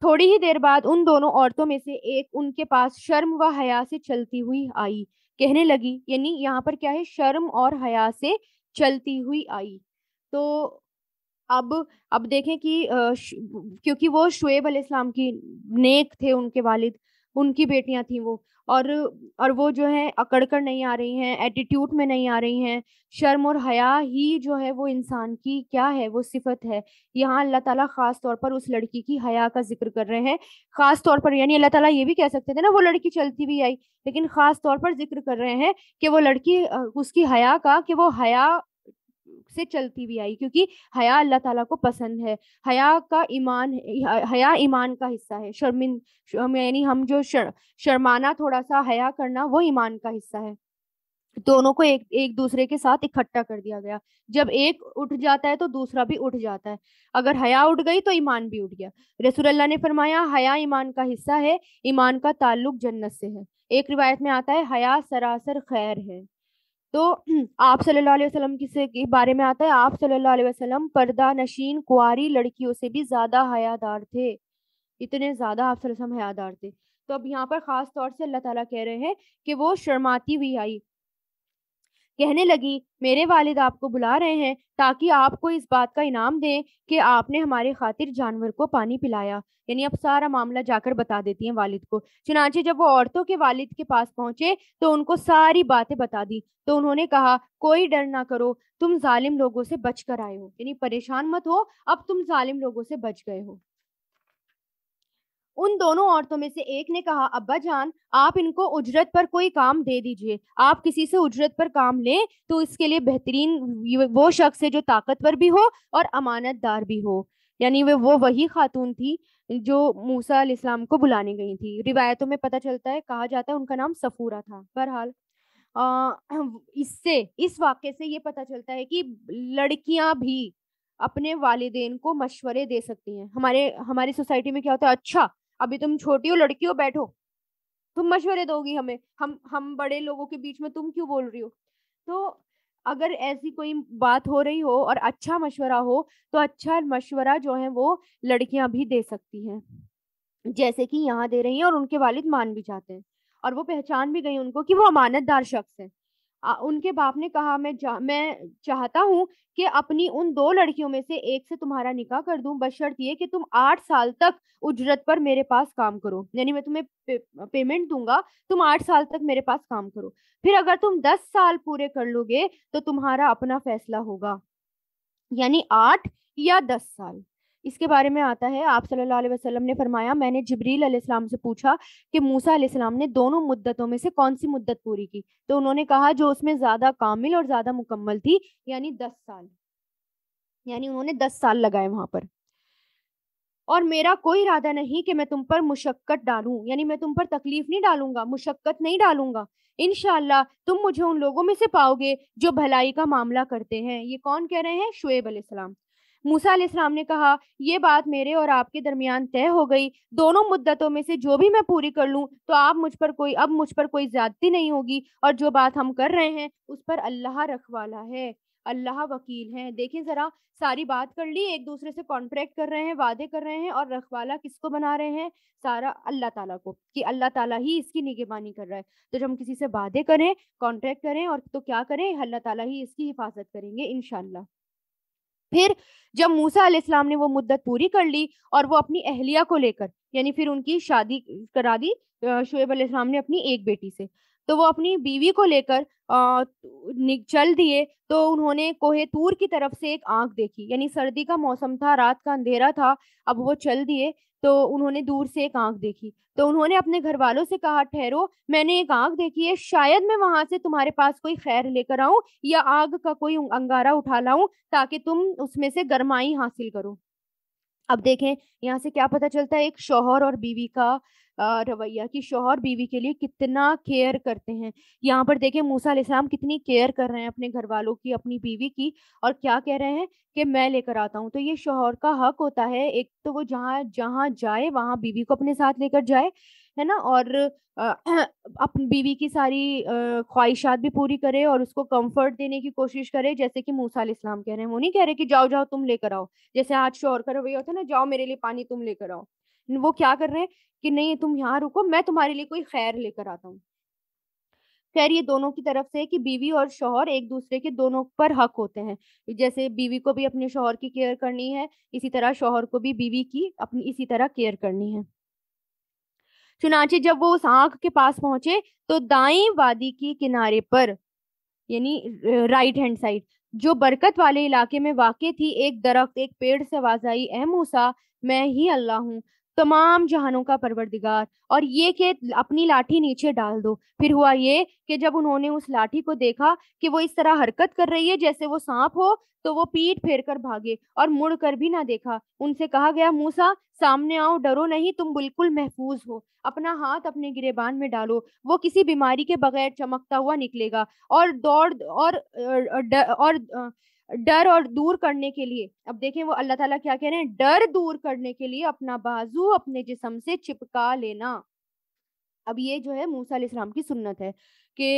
A: थोड़ी ही देर बाद उन दोनों औरतों में से एक उनके पास शर्म व हया से चलती हुई आई कहने लगी यानी यहाँ पर क्या है शर्म और हया से चलती हुई आई तो अब अब देखें कि क्योंकि वो शुएब अलैहिस्सलाम की नेक थे उनके वालिद उनकी बेटियां थी वो और और वो जो है अकड़ कर नहीं आ रही हैं एटीट्यूड में नहीं आ रही हैं शर्म और हया ही जो है वो इंसान की क्या है वो सिफत है यहाँ अल्लाह ताला खास तौर पर उस लड़की की हया का जिक्र कर रहे हैं खास तौर पर यानी अल्लाह ताला ये भी कह सकते थे ना वो लड़की चलती भी आई लेकिन खास तौर पर जिक्र कर रहे हैं कि वो लड़की उसकी हया का कि वो हया से चलती भी आई क्योंकि हया अल्लाह ताला को पसंद है हया का ईमान हया ईमान का हिस्सा है शर्मिन यानी हम जो शर, शर्माना थोड़ा सा हया करना वो ईमान का हिस्सा है दोनों को एक एक दूसरे के साथ इकट्ठा कर दिया गया जब एक उठ जाता है तो दूसरा भी उठ जाता है अगर हया उठ गई तो ईमान भी उठ गया रसूल अल्लाह ने फरमाया हया ईमान का हिस्सा है ईमान का ताल्लुक जन्नत से है एक रिवायत में आता है हया सरासर खैर है तो आप सल्लल्लाहु अलैहि वसल्लम किसे के बारे में आता है आप सल्लल्लाहु अलैहि वसल्लम पर्दा नशीन कुआरी लड़कियों से भी ज़्यादा हयादार थे इतने ज़्यादा आप वसल्लम हयादार थे तो अब यहाँ पर ख़ास तौर से अल्लाह ताला कह रहे हैं कि वो शर्माती हुई आई कहने लगी मेरे वालिद आपको बुला रहे हैं ताकि आपको इस बात का इनाम दें कि आपने हमारे खातिर जानवर को पानी पिलाया यानी अब सारा मामला जाकर बता देती हैं वालिद को चुनाचे जब वो औरतों के वालिद के पास पहुंचे तो उनको सारी बातें बता दी तो उन्होंने कहा कोई डर ना करो तुम जालिम लोगों से बच कर आए हो यानी परेशान मत हो अब तुम जालिम लोगों से बच गए हो उन दोनों औरतों में से एक ने कहा अब्बा जान आप इनको उजरत पर कोई काम दे दीजिए आप किसी से उजरत पर काम लें तो इसके लिए बेहतरीन वो शख्स है जो ताकतवर भी हो और अमानतदार भी हो यानी वे वो वही खातून थी जो मूसा इस्लाम को बुलाने गई थी रिवायतों में पता चलता है कहा जाता है उनका नाम सफूरा था बहरहाल इससे इस वाक्य से ये पता चलता है कि लड़कियां भी अपने वालदेन को मशवरे दे सकती हैं हमारे हमारी सोसाइटी में क्या होता है अच्छा अभी तुम छोटी हो लड़की हो बैठो तुम मशवरे दोगी हमें हम हम बड़े लोगों के बीच में तुम क्यों बोल रही हो तो अगर ऐसी कोई बात हो रही हो और अच्छा मशवरा हो तो अच्छा मशवरा जो है वो लड़कियां भी दे सकती हैं जैसे कि यहाँ दे रही हैं और उनके वालिद मान भी जाते हैं और वो पहचान भी गई उनको कि वो अमानतदार शख्स है उनके बाप ने कहा मैं जा, मैं चाहता हूँ कि अपनी उन दो लड़कियों में से एक से तुम्हारा निकाह कर दूं बशर्त ये कि तुम आठ साल तक उजरत पर मेरे पास काम करो यानी मैं तुम्हें पे, पेमेंट दूंगा तुम आठ साल तक मेरे पास काम करो फिर अगर तुम दस साल पूरे कर लोगे तो तुम्हारा अपना फैसला होगा यानी आठ या दस साल इसके बारे में आता है आप सल्लल्लाहु अलैहि वसल्लम ने फरमाया मैंने जबरील अलैहिस्सलाम से पूछा कि मूसा अलैहिस्सलाम ने दोनों मुद्दतों में से कौन सी मुद्दत पूरी की तो उन्होंने कहा जो उसमें ज़्यादा कामिल और ज़्यादा मुकम्मल थी यानी दस साल यानी उन्होंने दस साल लगाए वहां पर और मेरा कोई इरादा नहीं कि मैं तुम पर मुशक्कत डालूं यानी मैं तुम पर तकलीफ नहीं डालूंगा मुशक्कत नहीं डालूंगा इनशाला तुम मुझे उन लोगों में से पाओगे जो भलाई का मामला करते हैं ये कौन कह रहे हैं शुएब अलैहिस्सलाम मूसा अलैहिस्सलाम ने कहा यह बात मेरे और आपके दरमियान तय हो गई दोनों मुद्दतों में से जो भी मैं पूरी कर लूँ तो आप मुझ पर कोई अब मुझ पर कोई ज्यादती नहीं होगी और जो बात हम कर रहे हैं उस पर अल्लाह रखवाला है अल्लाह वकील हैं देखें ज़रा सारी बात कर ली एक दूसरे से कॉन्ट्रैक्ट कर रहे हैं वादे कर रहे हैं और रखवाला किसको बना रहे हैं सारा अल्लाह ताला को कि अल्लाह ताला ही इसकी निगेबानी कर रहा है तो जब हम किसी से वादे करें कॉन्ट्रैक्ट करें और तो क्या करें अल्लाह ताला ही इसकी हिफाजत करेंगे इनशाला फिर जब मूसा अलैहिस्सलाम ने वो मुद्दत पूरी कर ली और वो अपनी अहलिया को लेकर यानी फिर उनकी शादी करा दी शुएब अलैहिस्सलाम ने अपनी एक बेटी से तो वो अपनी बीवी को लेकर चल दिए तो उन्होंने कोहे तूर की तरफ से एक आंख देखी यानी सर्दी का मौसम था रात का अंधेरा था अब वो चल दिए तो उन्होंने दूर से एक आंख देखी तो उन्होंने अपने घर वालों से कहा ठहरो मैंने एक आंख देखी है शायद मैं वहां से तुम्हारे पास कोई खैर लेकर आऊं या आग का कोई अंगारा उठा लाऊं ताकि तुम उसमें से गर्माई हासिल करो अब देखें यहाँ से क्या पता चलता है एक शोहर और बीवी का रवैया कि शोहर बीवी के लिए कितना केयर करते हैं यहाँ पर देखें मूसा इस्लाम कितनी केयर कर रहे हैं अपने घर वालों की अपनी बीवी की और क्या कह रहे हैं कि मैं लेकर आता हूँ तो ये शोहर का हक होता है एक तो वो जहाँ जहाँ जाए वहाँ बीवी को अपने साथ लेकर जाए है ना और अपनी बीवी की सारी ख्वाहिशात भी पूरी करे और उसको कंफर्ट देने की कोशिश करे जैसे कि मूसा इस्लाम कह रहे हैं वो नहीं कह रहे कि जाओ जाओ तुम लेकर आओ जैसे आज शोर का रवैया होता है ना जाओ मेरे लिए पानी तुम लेकर आओ वो क्या कर रहे हैं कि नहीं तुम यहाँ रुको मैं तुम्हारे लिए कोई खैर लेकर आता हूँ खैर ये दोनों की तरफ से है कि बीवी और शोहर एक दूसरे के दोनों पर हक होते हैं जैसे बीवी को भी अपने शोहर की केयर करनी है इसी तरह शोहर को भी बीवी की अपनी इसी तरह केयर करनी है चुनाचे जब वो उस आंख के पास पहुंचे तो दाई वादी के किनारे पर यानी राइट हैंड साइड जो बरकत वाले इलाके में वाक़ थी एक दरख्त एक पेड़ से वाजाई ए मूसा मैं ही अल्लाह हूँ तमाम जहानों का परवरदिगार और ये कि अपनी लाठी नीचे डाल दो फिर हुआ ये कि जब उन्होंने उस लाठी को देखा कि वो इस तरह हरकत कर रही है जैसे वो सांप हो तो वो पीठ फेर कर भागे और मुड़ कर भी ना देखा उनसे कहा गया मूसा सामने आओ डरो नहीं तुम बिल्कुल महफूज हो अपना हाथ अपने गिरेबान में डालो वो किसी बीमारी के बगैर चमकता हुआ निकलेगा और दौड़ और और, और, और और, और, और डर और दूर करने के लिए अब देखें वो अल्लाह ताला क्या कह रहे हैं डर दूर करने के लिए अपना बाजू अपने जिसम से चिपका लेना अब ये जो है मूसा इस्लाम की सुन्नत है कि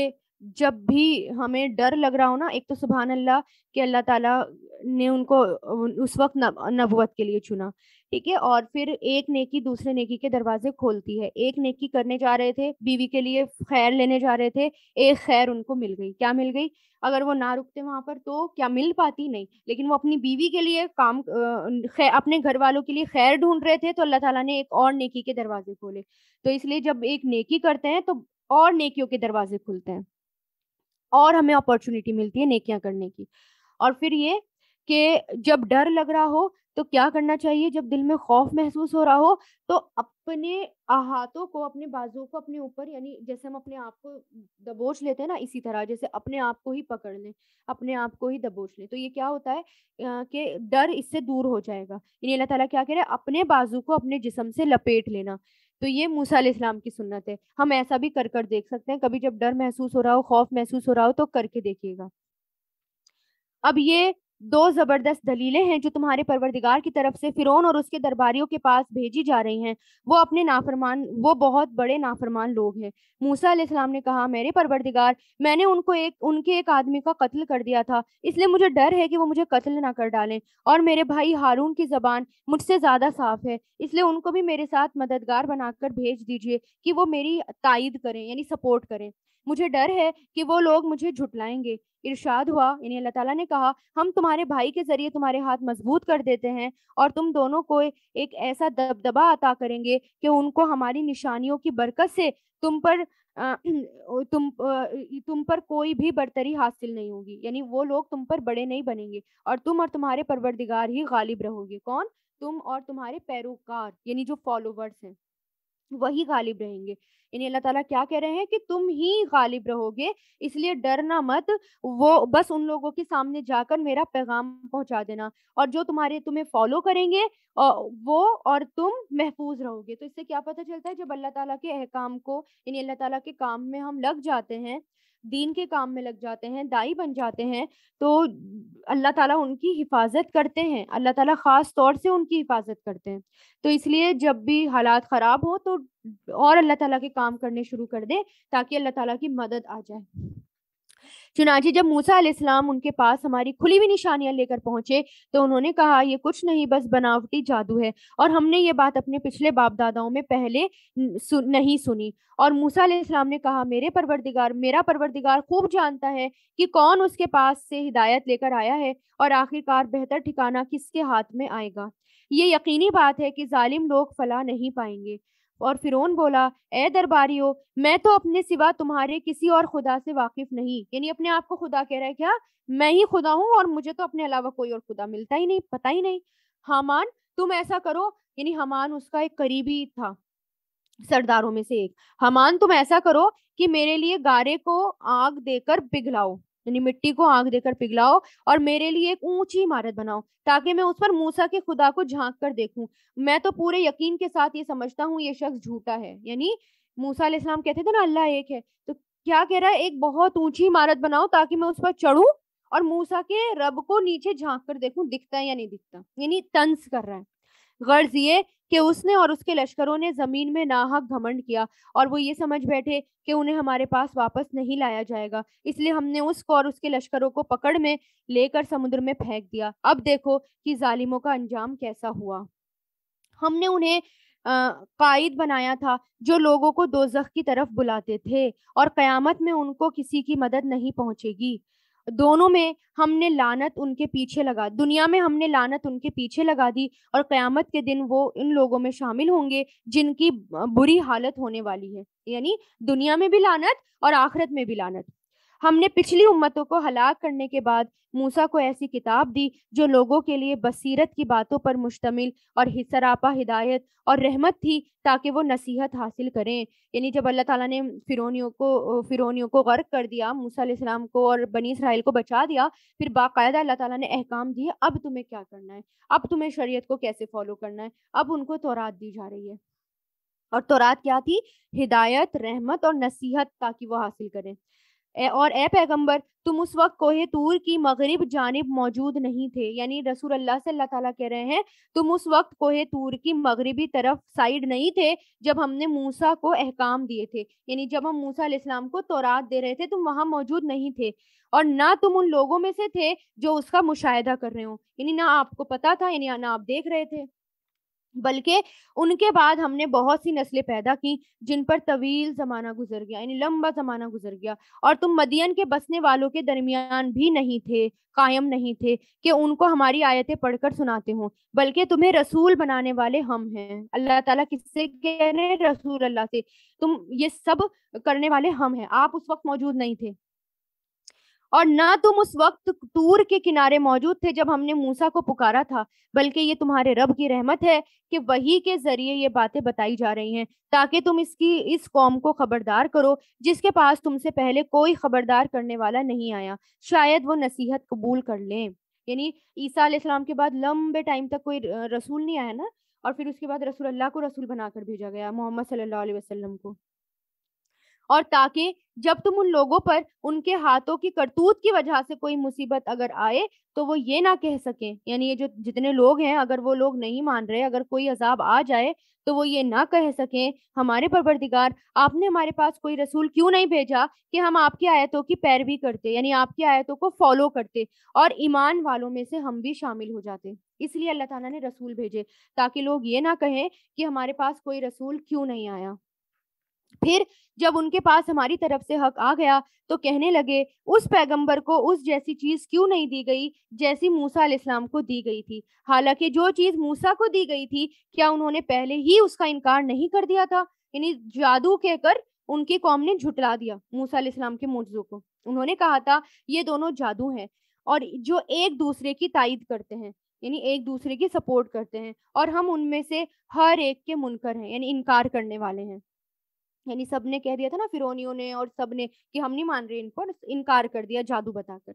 A: जब भी हमें डर लग रहा हो ना एक तो सुबहान अल्लाह कि अल्लाह ताला ने उनको उस वक्त नबूत के लिए चुना ठीक है और फिर एक नेकी दूसरे नेकी के दरवाजे खोलती है एक नेकी करने जा रहे थे बीवी के लिए खैर लेने जा रहे थे एक खैर उनको मिल गई क्या मिल गई अगर वो ना रुकते वहां पर तो क्या मिल पाती नहीं लेकिन वो अपनी बीवी के लिए काम अपने घर वालों के लिए खैर ढूंढ रहे थे तो अल्लाह तला ने एक और नेकी के दरवाजे खोले तो इसलिए जब एक नेकी करते हैं तो और नेकियों के दरवाजे खुलते हैं और हमें अपॉर्चुनिटी मिलती है नेकियां करने की और फिर ये कि जब डर लग रहा हो तो क्या करना चाहिए जब दिल में खौफ महसूस हो रहा हो तो अपने हाथों को अपने बाजुओं को अपने ऊपर यानी जैसे हम अपने आप को दबोच लेते हैं ना इसी तरह जैसे अपने आप को ही पकड़ लें अपने आप को ही दबोच लें तो ये क्या होता है कि डर इससे दूर हो जाएगा यानी अल्लाह ताला क्या कह रहे हैं अपने बाजू को अपने जिसम से लपेट लेना तो ये मूसा इस्लाम की सुन्नत है हम ऐसा भी कर कर देख सकते हैं कभी जब डर महसूस हो रहा हो खौफ महसूस हो रहा हो तो करके देखिएगा अब ये दो ज़बरदस्त दलीलें हैं जो तुम्हारे परवरदिगार की तरफ से फ़िरौन और उसके दरबारियों के पास भेजी जा रही हैं वो अपने नाफरमान वो बहुत बड़े नाफरमान लोग हैं मूसा अलैहिस्सलाम ने कहा मेरे परवरदिगार मैंने उनको एक उनके एक आदमी का कत्ल कर दिया था इसलिए मुझे डर है कि वो मुझे कत्ल ना कर डालें और मेरे भाई हारून की ज़बान मुझसे ज़्यादा साफ है इसलिए उनको भी मेरे साथ मददगार बनाकर भेज दीजिए कि वो मेरी तायद करें यानी सपोर्ट करें मुझे डर है कि वो लोग मुझे झुटलाएंगे इरशाद हुआ यानी अल्लाह ताला ने कहा हम तुम्हारे भाई के ज़रिए तुम्हारे हाथ मजबूत कर देते हैं और तुम दोनों को एक ऐसा दबदबा अता करेंगे कि उनको हमारी निशानियों की बरकत से तुम पर तुम तुम पर कोई भी बरतरी हासिल नहीं होगी यानी वो लोग तुम पर बड़े नहीं बनेंगे और तुम और तुम्हारे परवरदिगार ही गालिब रहोगे कौन तुम और तुम्हारे पैरोकार यानी जो फॉलोवर्स हैं वही गालिब रहेंगे यानी अल्लाह ताला क्या कह रहे हैं कि तुम ही गालिब रहोगे इसलिए डरना मत वो बस उन लोगों के सामने जाकर मेरा पैगाम पहुंचा देना और जो तुम्हारे तुम्हें फॉलो करेंगे वो और तुम महफूज रहोगे तो इससे क्या पता चलता है जब अल्लाह ताला के अहकाम को इन अल्लाह ताला के काम में हम लग जाते हैं दीन के काम में लग जाते हैं दाई बन जाते हैं तो अल्लाह ताला उनकी हिफाजत करते हैं अल्लाह ताला ख़ास तौर से उनकी हिफाजत करते हैं तो इसलिए जब भी हालात ख़राब हो तो और अल्लाह ताला के काम करने शुरू कर दे ताकि अल्लाह ताला की मदद आ जाए चुनाचे जब मूसा अलैहिस्सलाम उनके पास हमारी खुली हुई निशानियां लेकर पहुंचे तो उन्होंने कहा यह कुछ नहीं बस बनावटी जादू है और हमने ये बात अपने पिछले बाप दादाओं में पहले सु, नहीं सुनी और मूसा अलैहिस्सलाम ने कहा मेरे परवरदिगार मेरा परवरदिगार खूब जानता है कि कौन उसके पास से हिदायत लेकर आया है और आखिरकार बेहतर ठिकाना किसके हाथ में आएगा ये यकीनी बात है कि जालिम लोग फला नहीं पाएंगे और फिरौन बोला ए दरबारियो मैं तो अपने सिवा तुम्हारे किसी और खुदा से वाकिफ नहीं यानी अपने आप को खुदा कह रहा है क्या मैं ही खुदा हूँ और मुझे तो अपने अलावा कोई और खुदा मिलता ही नहीं पता ही नहीं हमान तुम ऐसा करो यानी हमान उसका एक करीबी था सरदारों में से एक हमान तुम ऐसा करो कि मेरे लिए गारे को आग देकर पिघलाओ यानी मिट्टी को आंख देकर पिघलाओ और मेरे लिए एक ऊंची इमारत बनाओ ताकि मैं उस पर मूसा के खुदा को झांक कर देखूं मैं तो पूरे यकीन के साथ ये समझता हूँ ये शख्स झूठा है यानी मूसा इस्लाम कहते थे ना अल्लाह एक है तो क्या कह रहा है एक बहुत ऊंची इमारत बनाओ ताकि मैं उस पर चढ़ू और मूसा के रब को नीचे झांक कर देखूं दिखता है या नहीं दिखता यानी तंस कर रहा है गर्ज ये कि उसने और उसके लश्करों ने जमीन में नाहक घमंड किया और वो ये समझ बैठे कि उन्हें हमारे पास वापस नहीं लाया जाएगा इसलिए हमने उसको और उसके लश्करों को पकड़ में लेकर समुद्र में फेंक दिया अब देखो कि जालिमों का अंजाम कैसा हुआ हमने उन्हें कायद बनाया था जो लोगों को दोजख की तरफ बुलाते थे और कयामत में उनको किसी की मदद नहीं पहुंचेगी दोनों में हमने लानत उनके पीछे लगा दुनिया में हमने लानत उनके पीछे लगा दी और क़यामत के दिन वो इन लोगों में शामिल होंगे जिनकी बुरी हालत होने वाली है यानी दुनिया में भी लानत और आखिरत में भी लानत हमने पिछली उम्मतों को हलाक करने के बाद मूसा को ऐसी किताब दी जो लोगों के लिए बसीरत की बातों पर मुश्तमिल और सरापा हिदायत और रहमत थी ताकि वो नसीहत हासिल करें यानी जब अल्लाह ताला ने फिरोनियों को फिरोनियों को गर्क कर दिया मूसा इस्लाम को और बनी इसराइल को बचा दिया फिर बाकायदा अल्लाह ताला ने अहकाम दिए अब तुम्हें क्या करना है अब तुम्हें शरीयत को कैसे फॉलो करना है अब उनको तोरात दी जा रही है और तोरात क्या थी हिदायत रहमत और नसीहत ताकि वो हासिल करें और ए पैगम्बर तुम उस वक्त कोहे तूर की मगरिब जानब मौजूद नहीं थे यानी रसूल अल्लाह से अल्लाह ताला कह रहे हैं तुम उस वक्त कोहे तूर की मगरबी तरफ साइड नहीं थे जब हमने मूसा को अहकाम दिए थे यानी जब हम मूसा इस्लाम को तोरात दे रहे थे तुम वहां मौजूद नहीं थे और ना तुम उन लोगों में से थे जो उसका मुशाह कर रहे हो यानी ना आपको पता था यानी ना आप देख रहे थे बल्कि उनके बाद हमने बहुत सी नस्लें पैदा की जिन पर तवील जमाना गुजर गया यानी लंबा जमाना गुजर गया और तुम मदियन के बसने वालों के दरमियान भी नहीं थे कायम नहीं थे कि उनको हमारी आयतें पढ़कर सुनाते हों बल्कि तुम्हें रसूल बनाने वाले हम हैं अल्लाह ताला किससे कह रहे हैं रसूल अल्लाह से तुम ये सब करने वाले हम हैं आप उस वक्त मौजूद नहीं थे और ना तुम उस वक्त टूर के किनारे मौजूद थे जब हमने मूसा को पुकारा था बल्कि ये तुम्हारे रब की रहमत है कि वही के जरिए ये बातें बताई जा रही हैं ताकि तुम इसकी इस कौम को खबरदार करो जिसके पास तुमसे पहले कोई खबरदार करने वाला नहीं आया शायद वो नसीहत कबूल कर लें यानी ईसा आलाम के बाद लंबे टाइम तक कोई रसूल नहीं आया ना और फिर उसके बाद रसूल अल्लाह को रसूल बनाकर भेजा गया मोहम्मद सल्लल्लाहु अलैहि को और ताकि जब तुम उन लोगों पर उनके हाथों की करतूत की वजह से कोई मुसीबत अगर आए तो वो ये ना कह सकें यानी ये जो जितने लोग हैं अगर वो लोग नहीं मान रहे अगर कोई अजाब आ जाए तो वो ये ना कह सकें हमारे परवरदिगार आपने हमारे पास कोई रसूल क्यों नहीं भेजा कि हम आपकी आयतों की पैरवी करते यानी आपकी आयतों को फॉलो करते और ईमान वालों में से हम भी शामिल हो जाते इसलिए अल्लाह ताला ने रसूल भेजे ताकि लोग ये ना कहें कि हमारे पास कोई रसूल क्यों नहीं आया फिर जब उनके पास हमारी तरफ से हक आ गया तो कहने लगे उस पैगंबर को उस जैसी चीज क्यों नहीं दी गई जैसी मूसा इस्लाम को दी गई थी हालांकि जो चीज मूसा को दी गई थी क्या उन्होंने पहले ही उसका इनकार नहीं कर दिया था यानी जादू कहकर उनकी कौम ने झुटला दिया मूसा इस्लाम के मुर्जों को उन्होंने कहा था ये दोनों जादू हैं और जो एक दूसरे की तइद करते हैं यानी एक दूसरे की सपोर्ट करते हैं और हम उनमें से हर एक के मुनकर हैं यानी इनकार करने वाले हैं यानी सबने कह दिया था ना फिरोनियों ने और सबने कि हम नहीं मान रहे इनको इनकार कर दिया जादू बताकर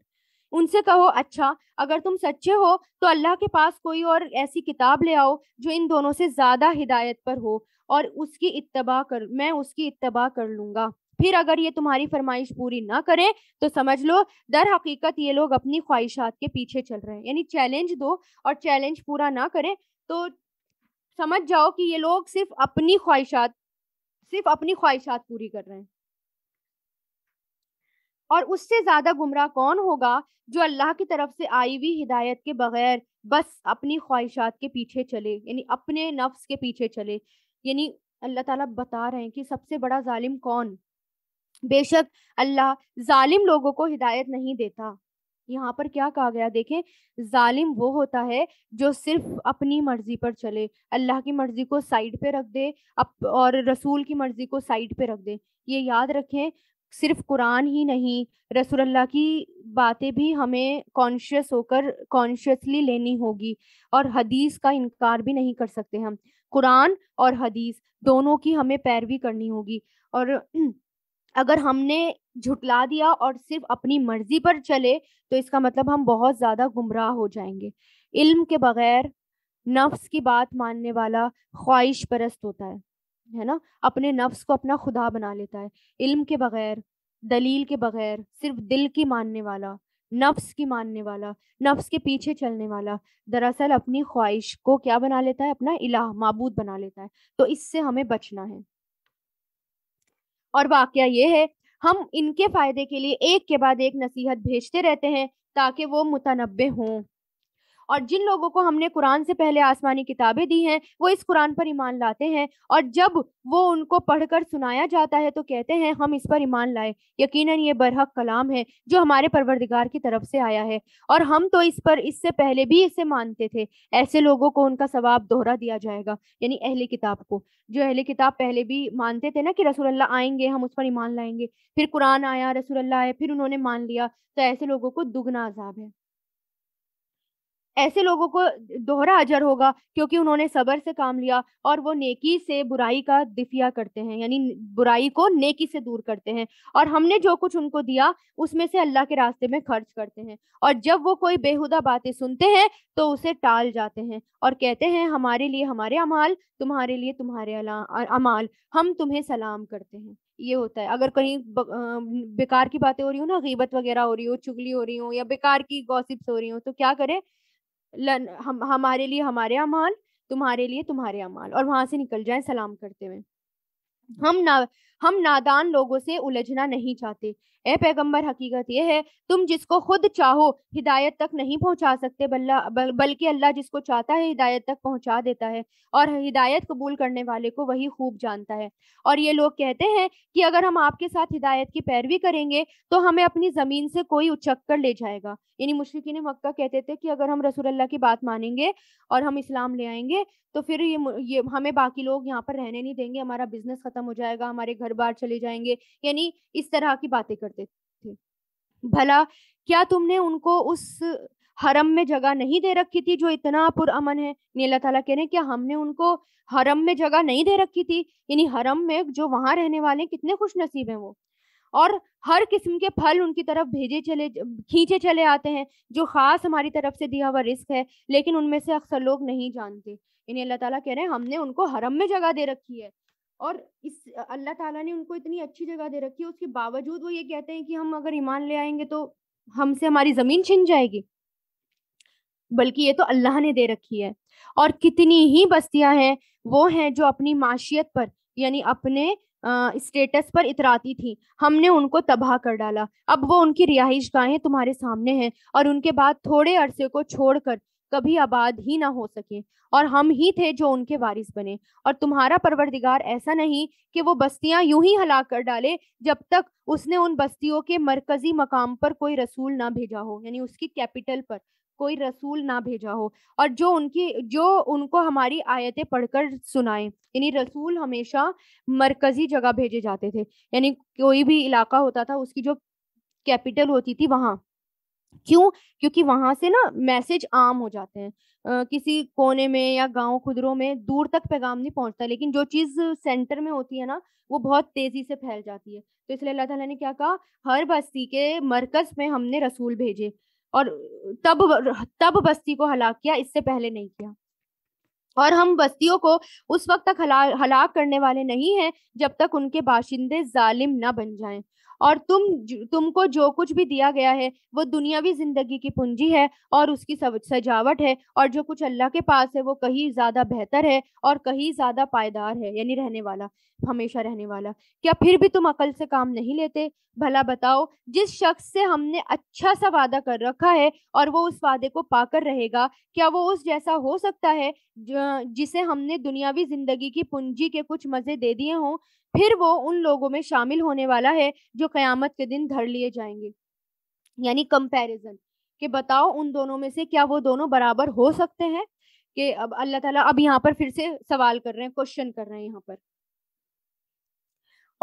A: उनसे कहो अच्छा अगर तुम सच्चे हो तो अल्लाह के पास कोई और ऐसी किताब ले आओ जो इन दोनों से ज्यादा हिदायत पर हो और उसकी इतबा कर मैं उसकी इतबा कर लूंगा फिर अगर ये तुम्हारी फरमाइश पूरी ना करें तो समझ लो दर हकीकत ये लोग अपनी ख्वाहिशात के पीछे चल रहे हैं यानी चैलेंज दो और चैलेंज पूरा ना करें तो समझ जाओ कि ये लोग सिर्फ अपनी ख्वाहिशात सिर्फ अपनी ख्वाहिशात पूरी कर रहे हैं और उससे ज्यादा गुमराह कौन होगा जो अल्लाह की तरफ से आई हुई हिदायत के बगैर बस अपनी ख्वाहिशात के पीछे चले यानी अपने नफ्स के पीछे चले यानी अल्लाह ताला बता रहे हैं कि सबसे बड़ा जालिम कौन बेशक अल्लाह जालिम लोगों को हिदायत नहीं देता यहाँ पर क्या कहा गया देखें जालिम वो होता है जो सिर्फ अपनी मर्जी पर चले अल्लाह की मर्जी को साइड पे रख दे अप और रसूल की मर्जी को साइड पे रख दे ये याद रखें सिर्फ कुरान ही नहीं अल्लाह की बातें भी हमें कॉन्शियस होकर कॉन्शियसली लेनी होगी और हदीस का इनकार भी नहीं कर सकते हम कुरान और हदीस दोनों की हमें पैरवी करनी होगी और अगर हमने झुटला दिया और सिर्फ अपनी मर्जी पर चले तो इसका मतलब हम बहुत ज्यादा गुमराह हो जाएंगे इल्म के बगैर नफ्स की बात मानने वाला ख्वाहिश परस्त होता है है ना अपने नफ्स को अपना खुदा बना लेता है इल्म के बगैर दलील के बगैर सिर्फ दिल की मानने वाला नफ्स की मानने वाला नफ्स के पीछे चलने वाला दरअसल अपनी ख्वाहिश को क्या बना लेता है अपना इलाह माबूद बना लेता है तो इससे हमें बचना है और वाक्य ये है हम इनके फायदे के लिए एक के बाद एक नसीहत भेजते रहते हैं ताकि वो मुतनबे हों और जिन लोगों को हमने कुरान से पहले आसमानी किताबें दी हैं वो इस कुरान पर ईमान लाते हैं और जब वो उनको पढ़कर सुनाया जाता है तो कहते हैं हम इस पर ईमान लाए यकीनन ये बरहक कलाम है जो हमारे परवरदिगार की तरफ से आया है और हम तो इस पर इससे पहले भी इसे मानते थे ऐसे लोगों को उनका सवाब दोहरा दिया जाएगा यानी अहले किताब को जो अहले किताब पहले भी मानते थे ना कि रसूल आएंगे हम उस पर ईमान लाएंगे फिर कुरान आया रसूल आए फिर उन्होंने मान लिया तो ऐसे लोगों को दुगना अजाब है ऐसे लोगों को दोहरा अजर होगा क्योंकि उन्होंने सबर से काम लिया और वो नेकी से बुराई का दिफिया करते हैं यानी बुराई को नेकी से दूर करते हैं और हमने जो कुछ उनको दिया उसमें से अल्लाह के रास्ते में खर्च करते हैं और जब वो कोई बेहुदा बातें सुनते हैं तो उसे टाल जाते हैं और कहते हैं हमारे लिए हमारे अमाल तुम्हारे लिए तुम्हारे अमाल हम तुम्हें सलाम करते हैं ये होता है अगर कहीं बेकार की बातें हो रही हो ना गीबत वगैरह हो रही हो चुगली हो रही हो या बेकार की गॉसिप्स हो रही हो तो क्या करें हम हमारे लिए हमारे अमाल तुम्हारे लिए तुम्हारे अमाल और वहां से निकल जाए सलाम करते हुए हम ना हम नादान लोगों से उलझना नहीं चाहते ए पैगंबर हकीकत यह है तुम जिसको खुद चाहो हिदायत तक नहीं पहुंचा सकते बल्ला बल, बल्कि अल्लाह जिसको चाहता है हिदायत तक पहुंचा देता है और हिदायत कबूल करने वाले को वही खूब जानता है और ये लोग कहते हैं कि अगर हम आपके साथ हिदायत की पैरवी करेंगे तो हमें अपनी ज़मीन से कोई उचक कर ले जाएगा यानी मुश्किन मक्का कहते थे कि अगर हम रसूल अल्लाह की बात मानेंगे और हम इस्लाम ले आएंगे तो फिर ये, ये हमें बाकी लोग यहाँ पर रहने नहीं देंगे हमारा बिजनेस ख़त्म हो जाएगा हमारे घर बार चले जाएंगे यानी इस तरह की बातें करते थे भला क्या तुमने उनको उस हरम में जगह नहीं दे रखी थी जो इतना पुरअमन है नीला ताला कह रहे हैं क्या हमने उनको हरम में जगह नहीं दे रखी थी यानी हरम में जो वहां रहने वाले कितने खुश नसीब हैं वो और हर किस्म के फल उनकी तरफ भेजे चले खींचे चले आते हैं जो खास हमारी तरफ से दिया हुआ रिस्क है लेकिन उनमें से अक्सर लोग नहीं जानते यानी अल्लाह ताला कह रहे हैं हमने उनको हरम में जगह दे रखी है और इस अल्लाह ताला ने उनको इतनी अच्छी जगह दे रखी है उसके बावजूद वो ये कहते हैं कि हम अगर ईमान ले आएंगे तो हमसे हमारी जमीन छिन जाएगी बल्कि ये तो अल्लाह ने दे रखी है और कितनी ही बस्तियां हैं वो हैं जो अपनी माशियत पर यानी अपने स्टेटस पर इतराती थी हमने उनको तबाह कर डाला अब वो उनकी रिहाइश गाहें तुम्हारे सामने हैं और उनके बाद थोड़े अरसे को छोड़कर कभी आबाद ही ना हो सके और हम ही थे जो उनके वारिस बने और तुम्हारा परवरदिगार ऐसा नहीं कि वो बस्तियां यूं ही हला कर डाले जब तक उसने उन बस्तियों के मरकजी मकाम पर कोई रसूल ना भेजा हो यानी उसकी कैपिटल पर कोई रसूल ना भेजा हो और जो उनकी जो उनको हमारी आयतें पढ़कर सुनाए यानी रसूल हमेशा मरकजी जगह भेजे जाते थे यानी कोई भी इलाका होता था उसकी जो कैपिटल होती थी वहाँ क्यों क्योंकि वहां से ना मैसेज आम हो जाते हैं आ, किसी कोने में या गांव खुदरों में दूर तक पैगाम नहीं पहुंचता लेकिन जो चीज सेंटर में होती है ना वो बहुत तेजी से फैल जाती है तो इसलिए अल्लाह ताला ने क्या कहा हर बस्ती के मरकज में हमने रसूल भेजे और तब तब बस्ती को हलाक किया इससे पहले नहीं किया और हम बस्तियों को उस वक्त तक हला हलाक करने वाले नहीं हैं जब तक उनके बाशिंदे जालिम न बन जाएं और तुम तुमको जो कुछ भी दिया गया है वो दुनियावी जिंदगी की पूंजी है और उसकी सजावट है और जो कुछ अल्लाह के पास है वो कहीं ज्यादा बेहतर है और कहीं ज्यादा पायदार है यानी रहने वाला हमेशा रहने वाला क्या फिर भी तुम अकल से काम नहीं लेते भला बताओ जिस शख्स से हमने अच्छा सा वादा कर रखा है और वो उस वादे को पाकर रहेगा क्या वो उस जैसा हो सकता है जो जिसे हमने दुनियावी जिंदगी की पूंजी के कुछ मज़े दे दिए हों फिर वो उन लोगों में शामिल होने वाला है जो कयामत के दिन धर लिए जाएंगे यानी कंपैरिजन कि बताओ उन दोनों में से क्या वो दोनों बराबर हो सकते हैं कि अब अल्लाह ताला अब यहाँ पर फिर से सवाल कर रहे हैं क्वेश्चन कर रहे हैं यहाँ पर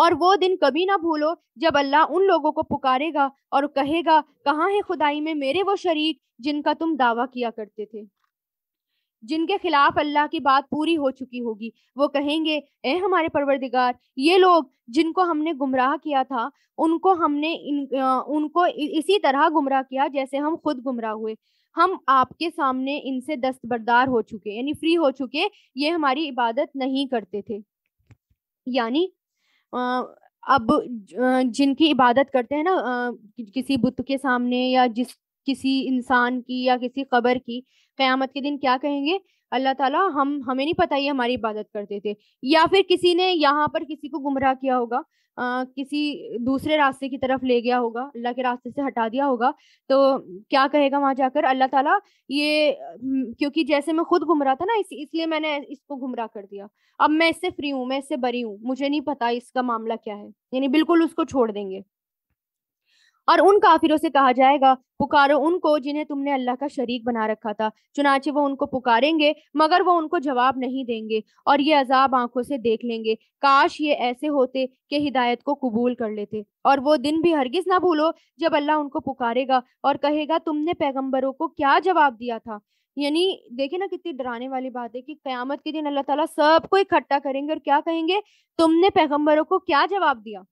A: और वो दिन कभी ना भूलो जब अल्लाह उन लोगों को पुकारेगा और कहेगा कहाँ है खुदाई में मेरे वो शरीक जिनका तुम दावा किया करते थे जिनके खिलाफ अल्लाह की बात पूरी हो चुकी होगी वो कहेंगे ए हमारे परवरदिगार ये लोग जिनको हमने गुमराह किया था उनको हमने इन, उनको इसी तरह गुमराह किया जैसे हम खुद गुमराह हुए हम आपके सामने इनसे दस्तबरदार हो चुके यानी फ्री हो चुके ये हमारी इबादत नहीं करते थे यानी अब जिनकी इबादत करते हैं ना किसी बुत के सामने या जिस किसी इंसान की या किसी कबर की क्यामत के दिन क्या कहेंगे अल्लाह ताला हम हमें नहीं पता ये हमारी इबादत करते थे या फिर किसी ने यहाँ पर किसी को गुमराह किया होगा आ, किसी दूसरे रास्ते की तरफ ले गया होगा अल्लाह के रास्ते से हटा दिया होगा तो क्या कहेगा वहां जाकर अल्लाह ताला ये क्योंकि जैसे मैं खुद गुमराह था ना इस, इसलिए मैंने इसको गुमराह कर दिया अब मैं इससे फ्री हूँ मैं इससे बरी हूँ मुझे नहीं पता इसका मामला क्या है यानी बिल्कुल उसको छोड़ देंगे और उन काफिरों से कहा जाएगा पुकारो उनको जिन्हें तुमने अल्लाह का शरीक बना रखा था चुनाचे वो उनको पुकारेंगे मगर वो उनको जवाब नहीं देंगे और ये अजाब आंखों से देख लेंगे काश ये ऐसे होते कि हिदायत को कबूल कर लेते और वो दिन भी हरगिज ना भूलो जब अल्लाह उनको पुकारेगा और कहेगा तुमने पैगम्बरों को क्या जवाब दिया था यानी देखे ना कितनी डराने वाली बात है कि क्यामत के दिन अल्लाह ताला सबको इकट्ठा करेंगे और क्या कहेंगे तुमने पैगम्बरों को क्या जवाब दिया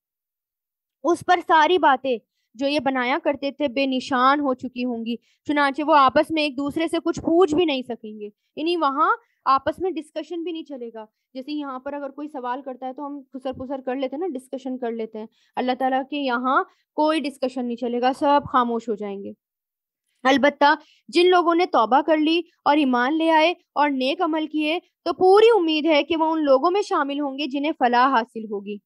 A: उस पर सारी बातें जो ये बनाया करते थे बेनिशान हो चुकी होंगी चुनाचे वो आपस में एक दूसरे से कुछ पूछ भी नहीं सकेंगे इन्हीं वहाँ आपस में डिस्कशन भी नहीं चलेगा जैसे यहाँ पर अगर कोई सवाल करता है तो हम खुसर पुसर कर लेते हैं ना डिस्कशन कर लेते हैं अल्लाह ताला के यहाँ कोई डिस्कशन नहीं चलेगा सब खामोश हो जाएंगे अलबत्ता जिन लोगों ने तौबा कर ली और ईमान ले आए और नेक अमल किए तो पूरी उम्मीद है कि वह उन लोगों में शामिल होंगे जिन्हें फलाह हासिल होगी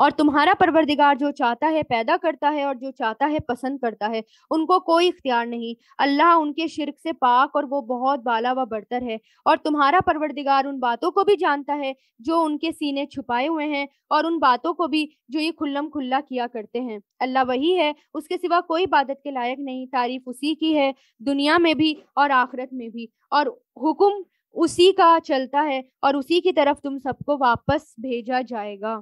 A: और तुम्हारा परवरदिगार जो चाहता है पैदा करता है और जो चाहता है पसंद करता है उनको कोई इख्तियार नहीं अल्लाह उनके शिरक से पाक और वो बहुत बाला व बढ़तर है और तुम्हारा परवरदिगार उन बातों को भी जानता है जो उनके सीने छुपाए हुए हैं और उन बातों को भी जो ये खुल्लम खुल्ला किया करते हैं अल्लाह वही है उसके सिवा कोई इबादत के लायक नहीं तारीफ उसी की है दुनिया में भी और आखरत में भी और हुक्म उसी का चलता है और उसी की तरफ तुम सबको वापस भेजा जाएगा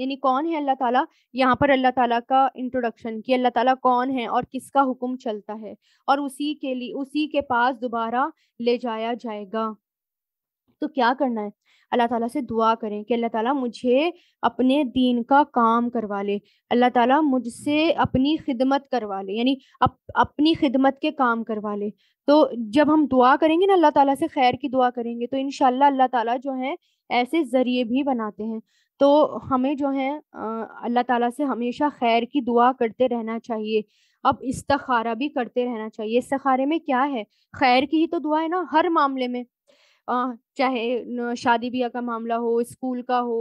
A: यानी कौन है अल्लाह ताला यहाँ पर अल्लाह ताला का इंट्रोडक्शन कि अल्लाह ताला कौन है और किसका हुक्म चलता है और उसी के लिए उसी के पास दोबारा ले जाया जाएगा तो क्या करना है अल्लाह ताला से दुआ करें कि अल्लाह ताला मुझे अपने दीन का काम करवा ले अल्लाह ताला मुझसे अपनी खिदमत करवा ले यानी अप, अपनी खिदमत के काम करवा ले तो जब हम दुआ करेंगे ना अल्लाह ताला से खैर की दुआ करेंगे तो इन अल्लाह ताला जो है ऐसे ज़रिए भी बनाते हैं तो हमें जो है अल्लाह ताला से हमेशा खैर की दुआ करते रहना चाहिए अब इस्तखारा भी करते रहना चाहिए इस्तखारे में क्या है खैर की ही तो दुआ है ना हर मामले में चाहे शादी ब्याह का मामला हो स्कूल का हो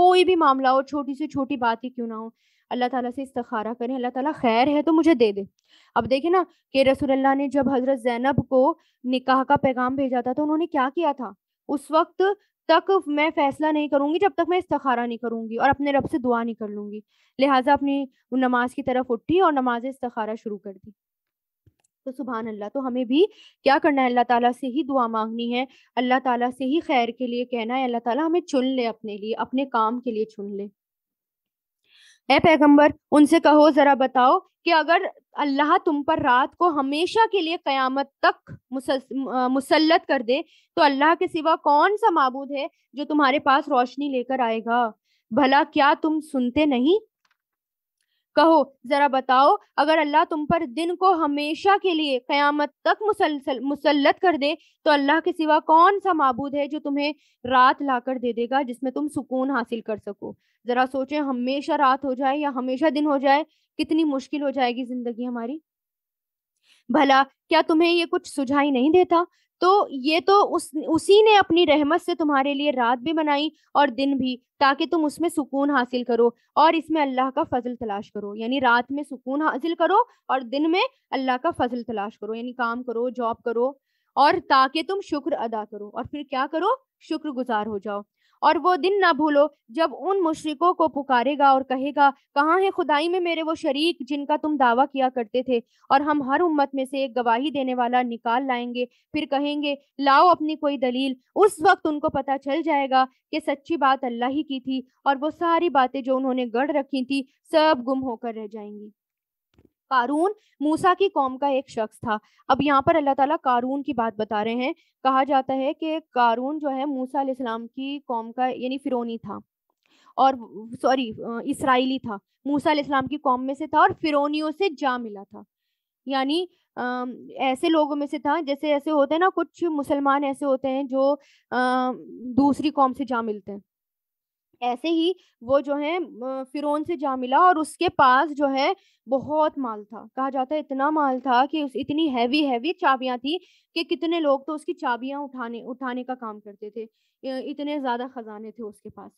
A: कोई भी मामला हो छोटी से छोटी बात ही क्यों ना हो अल्लाह ताला से इस्तखारा करें अल्लाह ताला खैर है तो मुझे दे दे अब देखे ना कि अल्लाह ने जब हजरत जैनब को निकाह का पैगाम भेजा था तो उन्होंने क्या किया था उस वक्त तक मैं फैसला नहीं करूंगी जब तक मैं इस्तखारा नहीं करूंगी और अपने रब से दुआ नहीं कर लूंगी लिहाजा अपनी नमाज की तरफ उठी और नमाज इस्तखारा शुरू कर दी तो सुबह अल्लाह तो हमें भी क्या करना है अल्लाह ताला से ही दुआ मांगनी है अल्लाह ताला से ही खैर के लिए कहना है अल्लाह ताला हमें चुन ले अपने लिए अपने काम के लिए चुन ले ए पैगंबर उनसे कहो जरा बताओ कि अगर अल्लाह तुम पर रात को हमेशा के लिए कयामत तक मुसलत कर दे तो अल्लाह के सिवा कौन सा मबूद है जो तुम्हारे पास रोशनी लेकर आएगा भला क्या तुम सुनते नहीं कहो जरा बताओ अगर अल्लाह तुम पर दिन को हमेशा के लिए कयामत तक मुसलसल मुसलत कर दे तो अल्लाह के सिवा कौन सा मबूद है जो तुम्हें रात लाकर दे देगा जिसमें तुम सुकून हासिल कर सको जरा सोचें हमेशा रात हो जाए या हमेशा दिन हो जाए कितनी मुश्किल हो जाएगी जिंदगी हमारी भला क्या तुम्हें ये कुछ सुझाई नहीं देता तो ये तो उस उसी ने अपनी रहमत से तुम्हारे लिए रात भी बनाई और दिन भी ताकि तुम उसमें सुकून हासिल करो और इसमें अल्लाह का फजल तलाश करो यानी रात में सुकून हासिल करो और दिन में अल्लाह का फजल तलाश करो यानी काम करो जॉब करो और ताकि तुम शुक्र अदा करो और फिर क्या करो शुक्र गुजार हो जाओ और वो दिन ना भूलो जब उन मुशरकों को पुकारेगा और कहेगा कहाँ है खुदाई में मेरे वो शरीक जिनका तुम दावा किया करते थे और हम हर उम्मत में से एक गवाही देने वाला निकाल लाएंगे फिर कहेंगे लाओ अपनी कोई दलील उस वक्त उनको पता चल जाएगा कि सच्ची बात अल्लाह ही की थी और वो सारी बातें जो उन्होंने गढ़ रखी थी सब गुम होकर रह जाएंगी कारून मूसा की कौम का एक शख्स था अब यहाँ पर अल्लाह ताला कारून की बात बता रहे हैं कहा जाता है कि कारून जो है मूसा इस्लाम की कौम का यानी फिरौनी था और सॉरी इसराइली था मूसा इस्लाम की कौम में से था और फिरौनियों से जा मिला था यानी ऐसे लोगों में से था जैसे ऐसे होते हैं ना कुछ मुसलमान ऐसे होते हैं जो दूसरी कौम से जा मिलते हैं ऐसे ही वो जो है फिरोन से जा मिला और उसके पास जो है बहुत माल था कहा जाता है इतना माल था कि उस इतनी हैवी हैवी चाबियां थी कि कितने लोग तो उसकी चाबियां उठाने उठाने का काम करते थे इतने ज्यादा खजाने थे उसके पास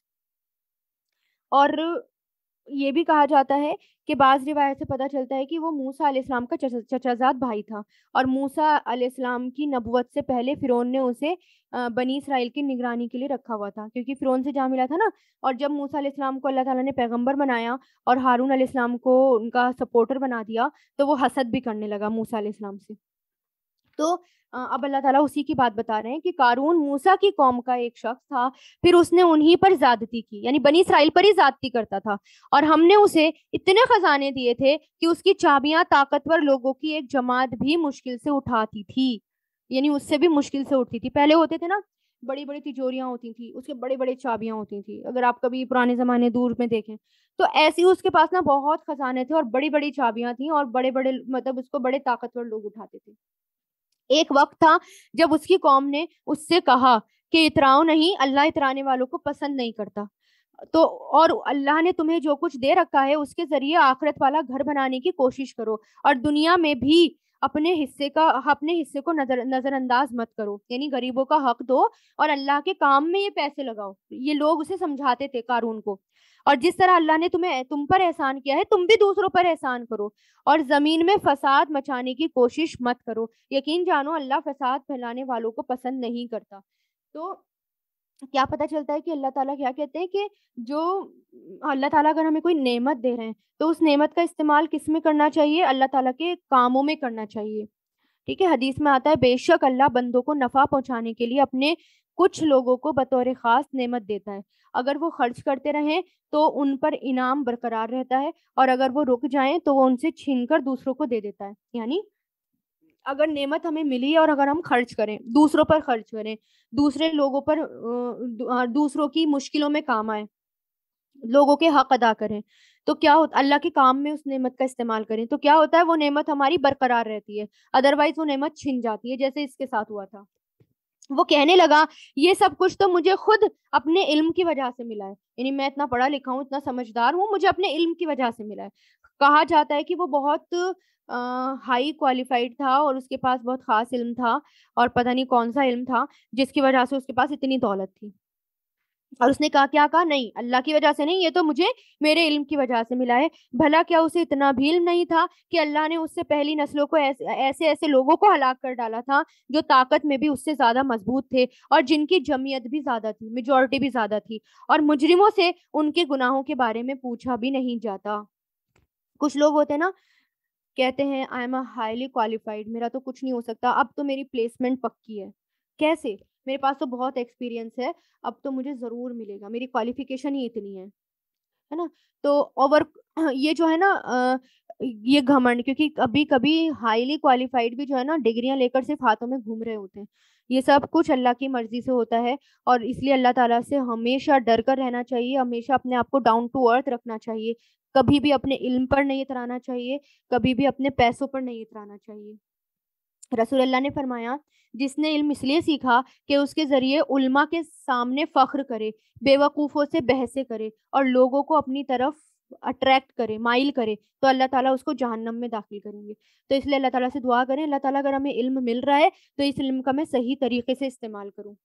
A: और ये भी कहा जाता है कि बाज रिवायत से पता चलता है कि वो मूसा अलैहिस्सलाम का चचाजाद भाई था और मूसा अलैहिस्सलाम की नबूवत से पहले फ़िरौन ने उसे बनी इसराइल की निगरानी के लिए रखा हुआ था क्योंकि फ़िरौन से जा मिला था ना और जब मूसा अलैहिस्सलाम को अल्लाह ताला ने पैगंबर बनाया और हारून अलैहिस्सलाम को उनका सपोर्टर बना दिया तो वो हसद भी करने लगा मूसा अलैहिस्सलाम से तो अब अल्लाह ताला उसी की बात बता रहे हैं कि कारून मूसा की कौम का एक शख्स था फिर उसने उन्हीं पर ज्यादती की यानी बनी इसराइल पर ही ज्यादती करता था और हमने उसे इतने खजाने दिए थे कि उसकी चाबियां ताकतवर लोगों की एक जमात भी मुश्किल से उठाती थी यानी उससे भी मुश्किल से उठती थी पहले होते थे ना बड़ी बड़ी तिजोरियां होती थी उसके बड़े बड़े चाबियां होती थी अगर आप कभी पुराने जमाने दूर में देखें तो ऐसे ही उसके पास ना बहुत खजाने थे और बड़ी बड़ी चाबियां थी और बड़े बड़े मतलब उसको बड़े ताकतवर लोग उठाते थे एक वक्त था जब उसकी कौम ने उससे कहा कि इतराओ नहीं अल्लाह इतराने वालों को पसंद नहीं करता तो और अल्लाह ने तुम्हें जो कुछ दे रखा है उसके जरिए आखरत वाला घर बनाने की कोशिश करो और दुनिया में भी अपने हिस्से का अपने हिस्से को नजर नजरअंदाज मत करो यानी गरीबों का हक दो और अल्लाह के काम में ये पैसे लगाओ ये लोग उसे समझाते थे कारून को और जिस तरह अल्लाह ने तुम्हें तुम पर एहसान किया है तुम भी दूसरों पर एहसान करो और जमीन में फसाद मचाने की कोशिश मत करो यकीन जानो अल्लाह फसाद फैलाने वालों को पसंद नहीं करता तो क्या पता चलता है कि अल्लाह ताला क्या कहते हैं कि जो अल्लाह ताला अगर हमें कोई नेमत दे रहे हैं तो उस नेमत का इस्तेमाल किस में करना चाहिए अल्लाह ताला के कामों में करना चाहिए ठीक है हदीस में आता है बेशक अल्लाह बंदों को नफा पहुंचाने के लिए अपने कुछ लोगों को बतौर खास नेमत देता है अगर वो खर्च करते रहें तो उन पर इनाम बरकरार रहता है और अगर वो रुक जाएं तो वो उनसे छीन कर दूसरों को दे देता है यानी अगर नेमत हमें मिली है और अगर हम खर्च करें दूसरों पर खर्च करें दूसरे लोगों पर दूसरों की मुश्किलों में काम आए लोगों के हक अदा करें तो क्या होता अल्लाह के काम में उस नेमत का इस्तेमाल करें तो क्या होता है वो नेमत हमारी बरकरार रहती है अदरवाइज वो नेमत छिन जाती है जैसे इसके साथ हुआ था वो कहने लगा ये सब कुछ तो मुझे खुद अपने इल्म की वजह से मिला है यानी मैं इतना पढ़ा लिखा हूँ इतना समझदार हूँ मुझे अपने इल्म की वजह से मिला है कहा जाता है कि वो बहुत हाई क्वालिफाइड था और उसके पास बहुत ख़ास इल्म था और पता नहीं कौन सा इल्म था जिसकी वजह से उसके पास इतनी दौलत थी और उसने कहा क्या कहा नहीं अल्लाह की वजह से नहीं ये तो मुझे मेरे इल्म की वजह से मिला है भला क्या उसे इतना भी इल्म नहीं था कि अल्लाह ने उससे पहली नस्लों को ऐसे ऐसे ऐसे लोगों को हलाक कर डाला था जो ताकत में भी उससे ज्यादा मजबूत थे और जिनकी जमीयत भी ज्यादा थी मेजोरिटी भी ज्यादा थी और मुजरिमों से उनके गुनाहों के बारे में पूछा भी नहीं जाता कुछ लोग होते ना कहते हैं I am a highly qualified मेरा तो कुछ नहीं हो सकता अब तो मेरी प्लेसमेंट पक्की है कैसे मेरे पास तो बहुत एक्सपीरियंस है अब तो मुझे ज़रूर मिलेगा मेरी क्वालिफिकेशन ही इतनी है है ना तो ओवर ये जो है ना ये घमंड क्योंकि कभी कभी हाईली क्वालिफाइड भी जो है ना डिग्रियां लेकर सिर्फ हाथों में घूम रहे होते हैं ये सब कुछ अल्लाह की मर्जी से होता है और इसलिए अल्लाह ताला से हमेशा डर कर रहना चाहिए हमेशा अपने आप को डाउन टू अर्थ रखना चाहिए कभी भी अपने इल्म पर नहीं इतराना चाहिए कभी भी अपने पैसों पर नहीं इतराना चाहिए रसूलुल्लाह ने फरमाया जिसने इल्म इसलिए सीखा कि उसके ज़रिए उल्मा के सामने फ़ख्र करे बेवकूफ़ों से बहसे करे और लोगों को अपनी तरफ अट्रैक्ट करे माइल करे तो अल्लाह ताला उसको जहन्नम में दाखिल करेंगे तो इसलिए अल्लाह ताला से दुआ करें अल्लाह ताला अगर हमें इल्म मिल रहा है तो इस इल्म का मैं सही तरीके से इस्तेमाल करूँ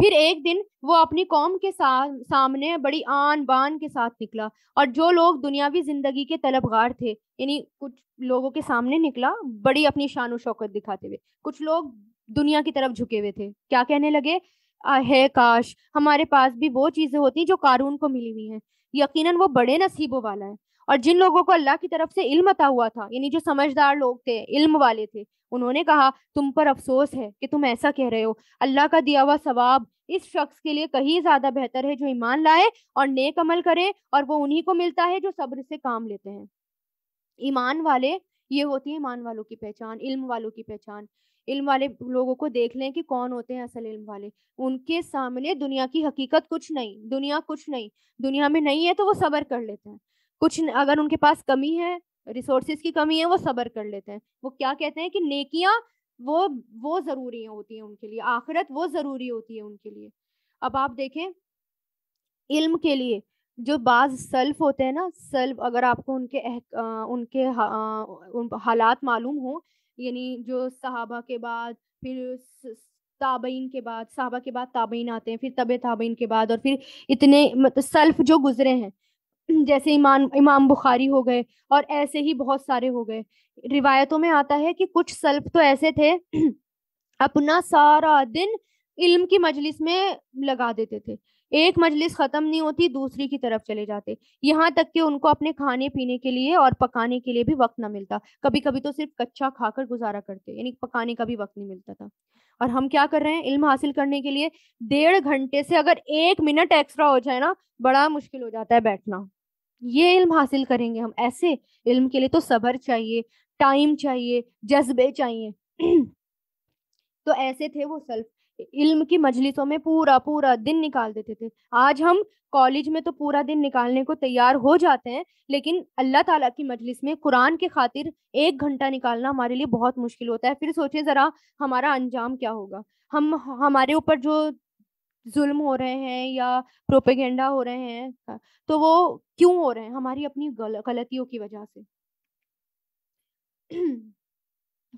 A: फिर एक दिन वो अपनी कौम के सामने बड़ी आन बान के साथ निकला और जो लोग दुनियावी जिंदगी के तलबगार थे यानी कुछ लोगों के सामने निकला बड़ी अपनी शान शौकत दिखाते हुए कुछ लोग दुनिया की तरफ झुके हुए थे क्या कहने लगे है काश हमारे पास भी वो चीजें होती जो कारून को मिली हुई हैं यकीनन वो बड़े नसीबों वाला है और जिन लोगों को अल्लाह की तरफ से इल्म अता हुआ था यानी जो समझदार लोग थे इल्म वाले थे उन्होंने कहा तुम पर अफसोस है कि तुम ऐसा कह रहे हो अल्लाह का दिया हुआ सवाब इस शख्स के लिए कहीं ज्यादा बेहतर है जो ईमान लाए और नेक अमल करे और वो उन्हीं को मिलता है जो सब्र से काम लेते हैं ईमान वाले ये होती है ईमान वालों की पहचान इल्म वालों की पहचान इल्म वाले लोगों को देख लें कि कौन होते हैं असल इल्म वाले उनके सामने दुनिया की हकीकत कुछ नहीं दुनिया कुछ नहीं दुनिया में नहीं है तो वो सब्र कर लेते हैं कुछ अगर उनके पास कमी है रिसोर्सेज की कमी है वो सबर कर लेते हैं वो क्या कहते हैं कि नेकियां वो वो जरूरी होती हैं उनके लिए आखिरत वो जरूरी होती है उनके लिए अब आप देखें इल्म के लिए जो बाज सल्फ होते हैं ना सल्फ अगर आपको उनके एह, आ, उनके हा, उन, हालात मालूम हो यानी जो सहाबा के बाद फिर ताबईन के बाद साहबा के बाद ताबईन आते हैं फिर तब ताबीन के बाद और फिर इतने मतलब सल्फ जो गुजरे हैं जैसे इमाम इमाम बुखारी हो गए और ऐसे ही बहुत सारे हो गए रिवायतों में आता है कि कुछ सल्फ तो ऐसे थे अपना सारा दिन इल्म की मजलिस में लगा देते थे एक मजलिस ख़त्म नहीं होती दूसरी की तरफ चले जाते यहाँ तक कि उनको अपने खाने पीने के लिए और पकाने के लिए भी वक्त ना मिलता कभी कभी तो सिर्फ कच्चा खाकर गुजारा करते यानी पकाने का भी वक्त नहीं मिलता था और हम क्या कर रहे हैं इल्म हासिल करने के लिए डेढ़ घंटे से अगर एक मिनट एक्स्ट्रा हो जाए ना बड़ा मुश्किल हो जाता है बैठना ये इल्म हासिल करेंगे हम ऐसे इल्म के लिए तो सबर चाहिए टाइम चाहिए जज्बे चाहिए तो ऐसे थे वो सल्फ इल्म की मजलिसों में पूरा पूरा दिन निकाल देते थे आज हम कॉलेज में तो पूरा दिन निकालने को तैयार हो जाते हैं लेकिन अल्लाह ताला की मजलिस में कुरान के खातिर एक घंटा निकालना हमारे लिए बहुत मुश्किल होता है फिर सोचे ज़रा हमारा अंजाम क्या होगा हम हमारे ऊपर जो जुल्म हो रहे हैं या प्रोपेगेंडा हो रहे हैं तो वो क्यों हो रहे हैं हमारी अपनी गलतियों की वजह से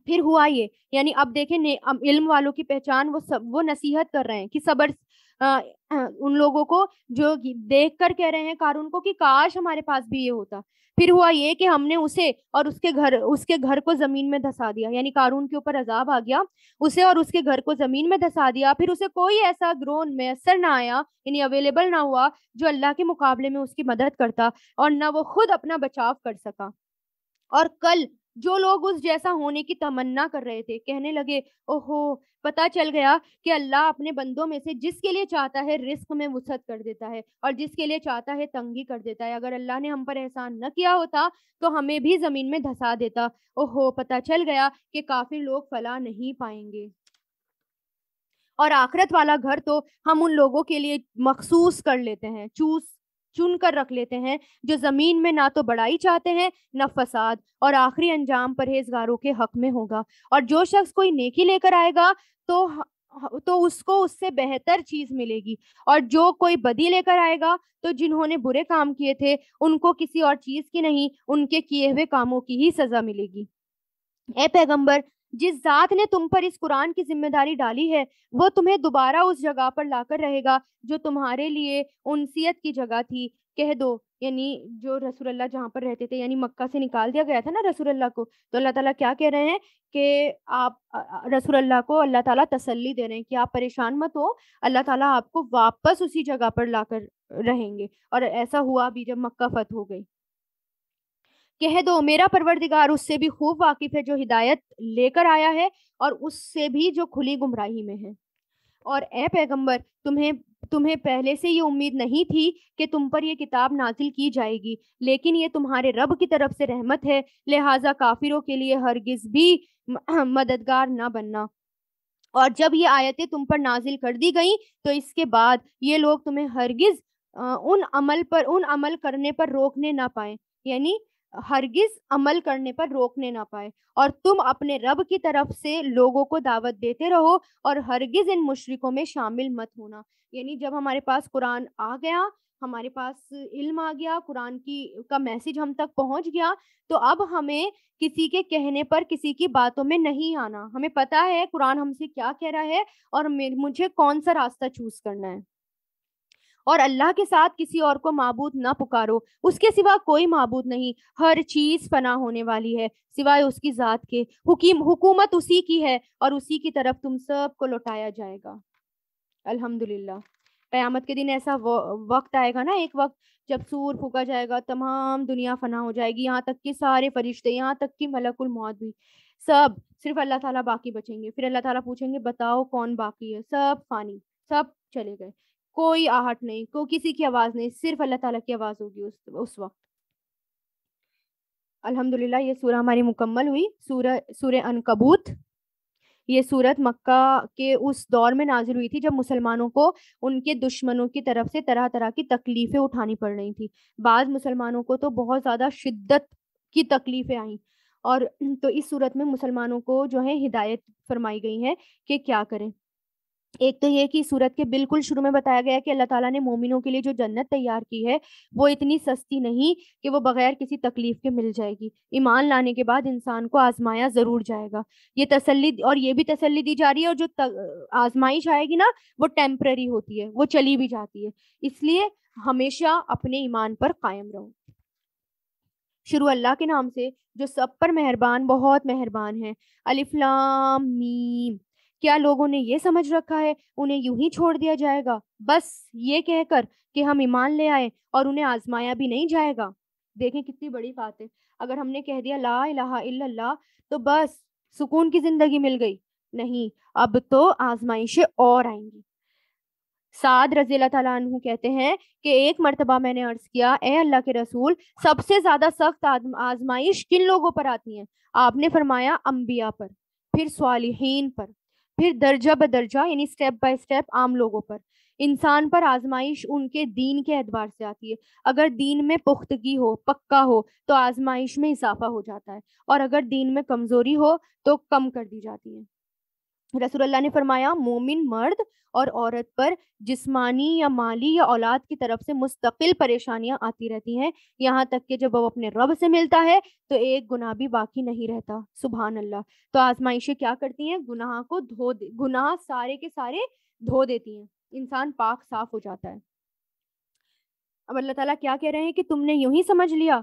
A: फिर हुआ ये यानी अब देखें इल्म वालों की पहचान वो सब वो नसीहत कर रहे हैं कि सबर आ, उन लोगों को जो देख कर कह रहे हैं कारून को कि काश हमारे पास भी ये होता फिर हुआ ये कि हमने उसे और उसके घर उसके घर को जमीन में धसा दिया यानी कारून के ऊपर अजाब आ गया उसे और उसके घर को जमीन में धसा दिया फिर उसे कोई ऐसा ग्रोन मैसर ना आया यानी अवेलेबल ना हुआ जो अल्लाह के मुकाबले में उसकी मदद करता और ना वो खुद अपना बचाव कर सका और कल जो लोग उस जैसा होने की तमन्ना कर रहे थे कहने लगे ओहो पता चल गया कि अल्लाह अपने बंदों में से जिसके लिए चाहता है रिस्क में वसत कर देता है और जिसके लिए चाहता है तंगी कर देता है अगर अल्लाह ने हम पर एहसान न किया होता तो हमें भी ज़मीन में धंसा देता ओहो पता चल गया कि काफी लोग फला नहीं पाएंगे और आखरत वाला घर तो हम उन लोगों के लिए मखसूस कर लेते हैं चूज चुन कर रख लेते हैं जो जमीन में ना तो बढ़ाई चाहते हैं ना फसाद और आखिरी अंजाम परहेजगारों के हक में होगा और जो शख्स कोई नेकी लेकर आएगा तो तो उसको उससे बेहतर चीज मिलेगी और जो कोई बदी लेकर आएगा तो जिन्होंने बुरे काम किए थे उनको किसी और चीज की नहीं उनके किए हुए कामों की ही सजा मिलेगी ए पैगंबर जिस जात ने तुम पर इस कुरान की जिम्मेदारी डाली है वो तुम्हें दोबारा उस जगह पर लाकर रहेगा जो तुम्हारे लिए उनसीयत की जगह थी कह दो यानी जो रसूलल्लाह जहाँ पर रहते थे यानी मक्का से निकाल दिया गया था ना रसूलल्लाह को तो अल्लाह ताला क्या कह रहे हैं कि आप रसूलल्लाह को अल्लाह ताला तसल्ली दे रहे हैं कि आप परेशान मत हो अल्लाह ताला आपको वापस उसी जगह पर लाकर रहेंगे और ऐसा हुआ भी जब मक्का फत हो गई कह दो मेरा परवरदिगार उससे भी खूब वाकिफ है जो हिदायत लेकर आया है और उससे भी जो खुली गुमराही में है और ए पैगंबर तुम्हें तुम्हें पहले से ये उम्मीद नहीं थी कि तुम पर यह किताब नाजिल की जाएगी लेकिन ये तुम्हारे रब की तरफ से रहमत है लिहाजा काफिरों के लिए हरगिज भी मददगार ना बनना और जब ये आयतें तुम पर नाजिल कर दी गई तो इसके बाद ये लोग तुम्हें हरगिज उन अमल पर उन अमल करने पर रोकने ना पाए यानी हरगिज अमल करने पर रोकने ना पाए और तुम अपने रब की तरफ से लोगों को दावत देते रहो और हरगिज इन मुशरकों में शामिल मत होना यानी जब हमारे पास कुरान आ गया हमारे पास इल्म आ गया कुरान की का मैसेज हम तक पहुंच गया तो अब हमें किसी के कहने पर किसी की बातों में नहीं आना हमें पता है कुरान हमसे क्या कह रहा है और मुझे कौन सा रास्ता चूज करना है और अल्लाह के साथ किसी और को मबूद ना पुकारो उसके सिवा कोई मबूद नहीं हर चीज़ फना होने वाली है सिवाय उसकी ज़ात के हुकीम हुकूमत उसी की है और उसी की तरफ तुम सब को लौटाया जाएगा अल्हम्दुलिल्लाह क़यामत के दिन ऐसा वक्त आएगा ना एक वक्त जब सूर फूका जाएगा तमाम दुनिया फना हो जाएगी यहाँ तक के सारे फरिश्ते यहाँ तक की मलकुल मौत भी सब सिर्फ अल्लाह ताला बाकी बचेंगे फिर अल्लाह ताला पूछेंगे बताओ कौन बाकी है सब फानी सब चले गए कोई आहट नहीं कोई किसी की आवाज नहीं सिर्फ अल्लाह ताला की आवाज होगी उस उस वक्त अल्हम्दुलिल्लाह ये सूरह हमारी मुकम्मल हुई सूरह सूर्य अनकबूत ये सूरत मक्का के उस दौर में नाजिल हुई थी जब मुसलमानों को उनके दुश्मनों की तरफ से तरह तरह की तकलीफें उठानी पड़ रही थी बाद मुसलमानों को तो बहुत ज़्यादा शिद्दत की तकलीफें आई और तो इस सूरत में मुसलमानों को जो है हिदायत फरमाई गई है कि क्या करें एक तो ये कि सूरत के बिल्कुल शुरू में बताया गया कि अल्लाह ताला ने मोमिनों के लिए जो जन्नत तैयार की है वो इतनी सस्ती नहीं कि वो बगैर किसी तकलीफ के मिल जाएगी ईमान लाने के बाद इंसान को आजमाया ज़रूर जाएगा ये तसल्ली और ये भी तसल्ली दी जा रही है और जो त, आजमाइश आएगी ना वो टेम्प्ररी होती है वो चली भी जाती है इसलिए हमेशा अपने ईमान पर कायम रहो शुरू अल्लाह के नाम से जो सब पर मेहरबान बहुत मेहरबान है अलिफ्लाम मीम क्या लोगों ने ये समझ रखा है उन्हें यूं ही छोड़ दिया जाएगा बस ये कहकर कि हम ईमान ले आए और उन्हें आजमाया भी नहीं जाएगा देखें कितनी बड़ी बात है अगर हमने कह दिया ला इलाहा इल्लल्लाह तो बस सुकून की जिंदगी मिल गई नहीं अब तो आजमाइशें और आएंगी साद रजी तु कहते हैं कि एक मरतबा मैंने अर्ज किया ए अल्लाह के रसूल सबसे ज्यादा सख्त आजमाइश किन लोगों पर आती है आपने फरमाया अम्बिया पर फिर सालिहीन पर फिर दर्जा बदर्जा यानी स्टेप बाय स्टेप आम लोगों पर इंसान पर आजमाइश उनके दीन के एतबार से आती है अगर दीन में पुख्तगी हो पक्का हो तो आजमाइश में इजाफा हो जाता है और अगर दीन में कमजोरी हो तो कम कर दी जाती है रसूलुल्लाह ने फरमाया मोमिन मर्द और औरत पर जिस्मानी या माली या औलाद की तरफ से मुस्तकिल परेशानियां आती रहती हैं यहाँ तक कि जब वो अपने रब से मिलता है तो एक गुनाह भी बाकी नहीं रहता सुबह अल्लाह तो आजमाइशें क्या करती हैं गुनाह को धो गुनाह सारे के सारे धो देती हैं इंसान पाक साफ हो जाता है अब अल्लाह ताला क्या कह रहे हैं कि तुमने यूं ही समझ लिया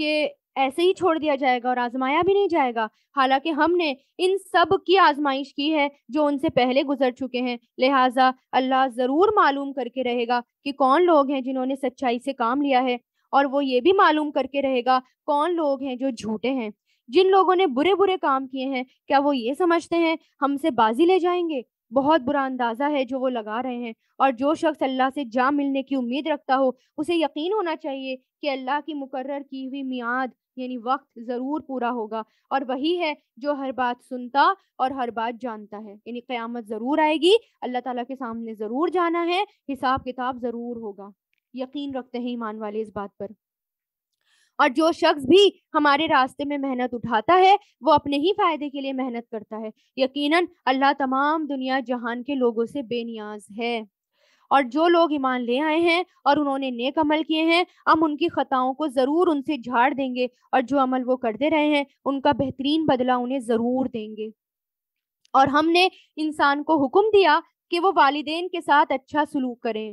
A: कि ऐसे ही छोड़ दिया जाएगा और आजमाया भी नहीं जाएगा हालांकि हमने इन सब की आजमाइश की है जो उनसे पहले गुजर चुके हैं लिहाजा अल्लाह ज़रूर मालूम करके रहेगा कि कौन लोग हैं जिन्होंने सच्चाई से काम लिया है और वो ये भी मालूम करके रहेगा कौन लोग हैं जो झूठे हैं जिन लोगों ने बुरे बुरे काम किए हैं क्या वो ये समझते हैं हमसे बाजी ले जाएंगे बहुत बुरा अंदाज़ा है जो वो लगा रहे हैं और जो शख्स अल्लाह से जा मिलने की उम्मीद रखता हो उसे यकीन होना चाहिए कि अल्लाह की मुकर्र की हुई मियाद यानी वक्त ज़रूर पूरा होगा और वही है जो हर बात सुनता और हर बात जानता है यानी क़्यामत ज़रूर आएगी अल्लाह तला के सामने ज़रूर जाना है हिसाब किताब ज़रूर होगा यकीन रखते हैं ईमान वाले इस बात पर और जो शख्स भी हमारे रास्ते में मेहनत उठाता है वो अपने ही फायदे के लिए मेहनत करता है यकीनन अल्लाह तमाम दुनिया जहान के लोगों से बेनियाज है और जो लोग ईमान ले आए हैं और उन्होंने नेक अमल किए हैं हम उनकी खताओं को ज़रूर उनसे झाड़ देंगे और जो अमल वो करते रहे हैं उनका बेहतरीन बदला उन्हें ज़रूर देंगे और हमने इंसान को हुक्म दिया कि वो वालदेन के साथ अच्छा सलूक करें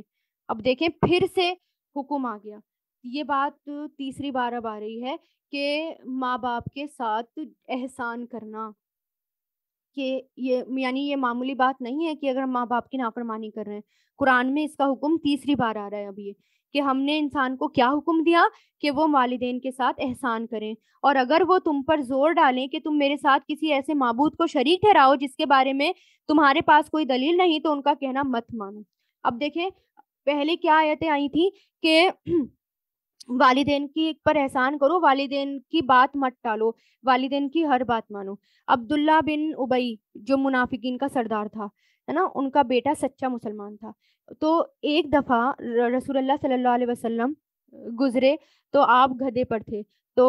A: अब देखें फिर से हुक्म आ गया ये बात तीसरी बार अब आ रही है कि माँ बाप के साथ एहसान करना कि ये यानी ये मामूली बात नहीं है कि अगर माँ बाप की नाफरमानी कर रहे हैं कुरान में इसका हुक्म तीसरी बार आ रहा है अब ये कि हमने इंसान को क्या हुक्म दिया कि वो वालदेन के साथ एहसान करें और अगर वो तुम पर जोर डालें कि तुम मेरे साथ किसी ऐसे मबूद को शरीक ठहराओ जिसके बारे में तुम्हारे पास कोई दलील नहीं तो उनका कहना मत मानो अब देखें पहले क्या आयतें आई थी कि वालिदेन की एक पर एहसान करो वालिदेन की बात मत टालो वालिदेन की हर बात मानो अब्दुल्ला बिन उबई जो मुनाफिकीन का सरदार था है ना उनका बेटा सच्चा मुसलमान था तो एक दफ़ा रसूलुल्लाह सल्लल्लाहु अलैहि वसल्लम गुजरे तो आप गधे पर थे तो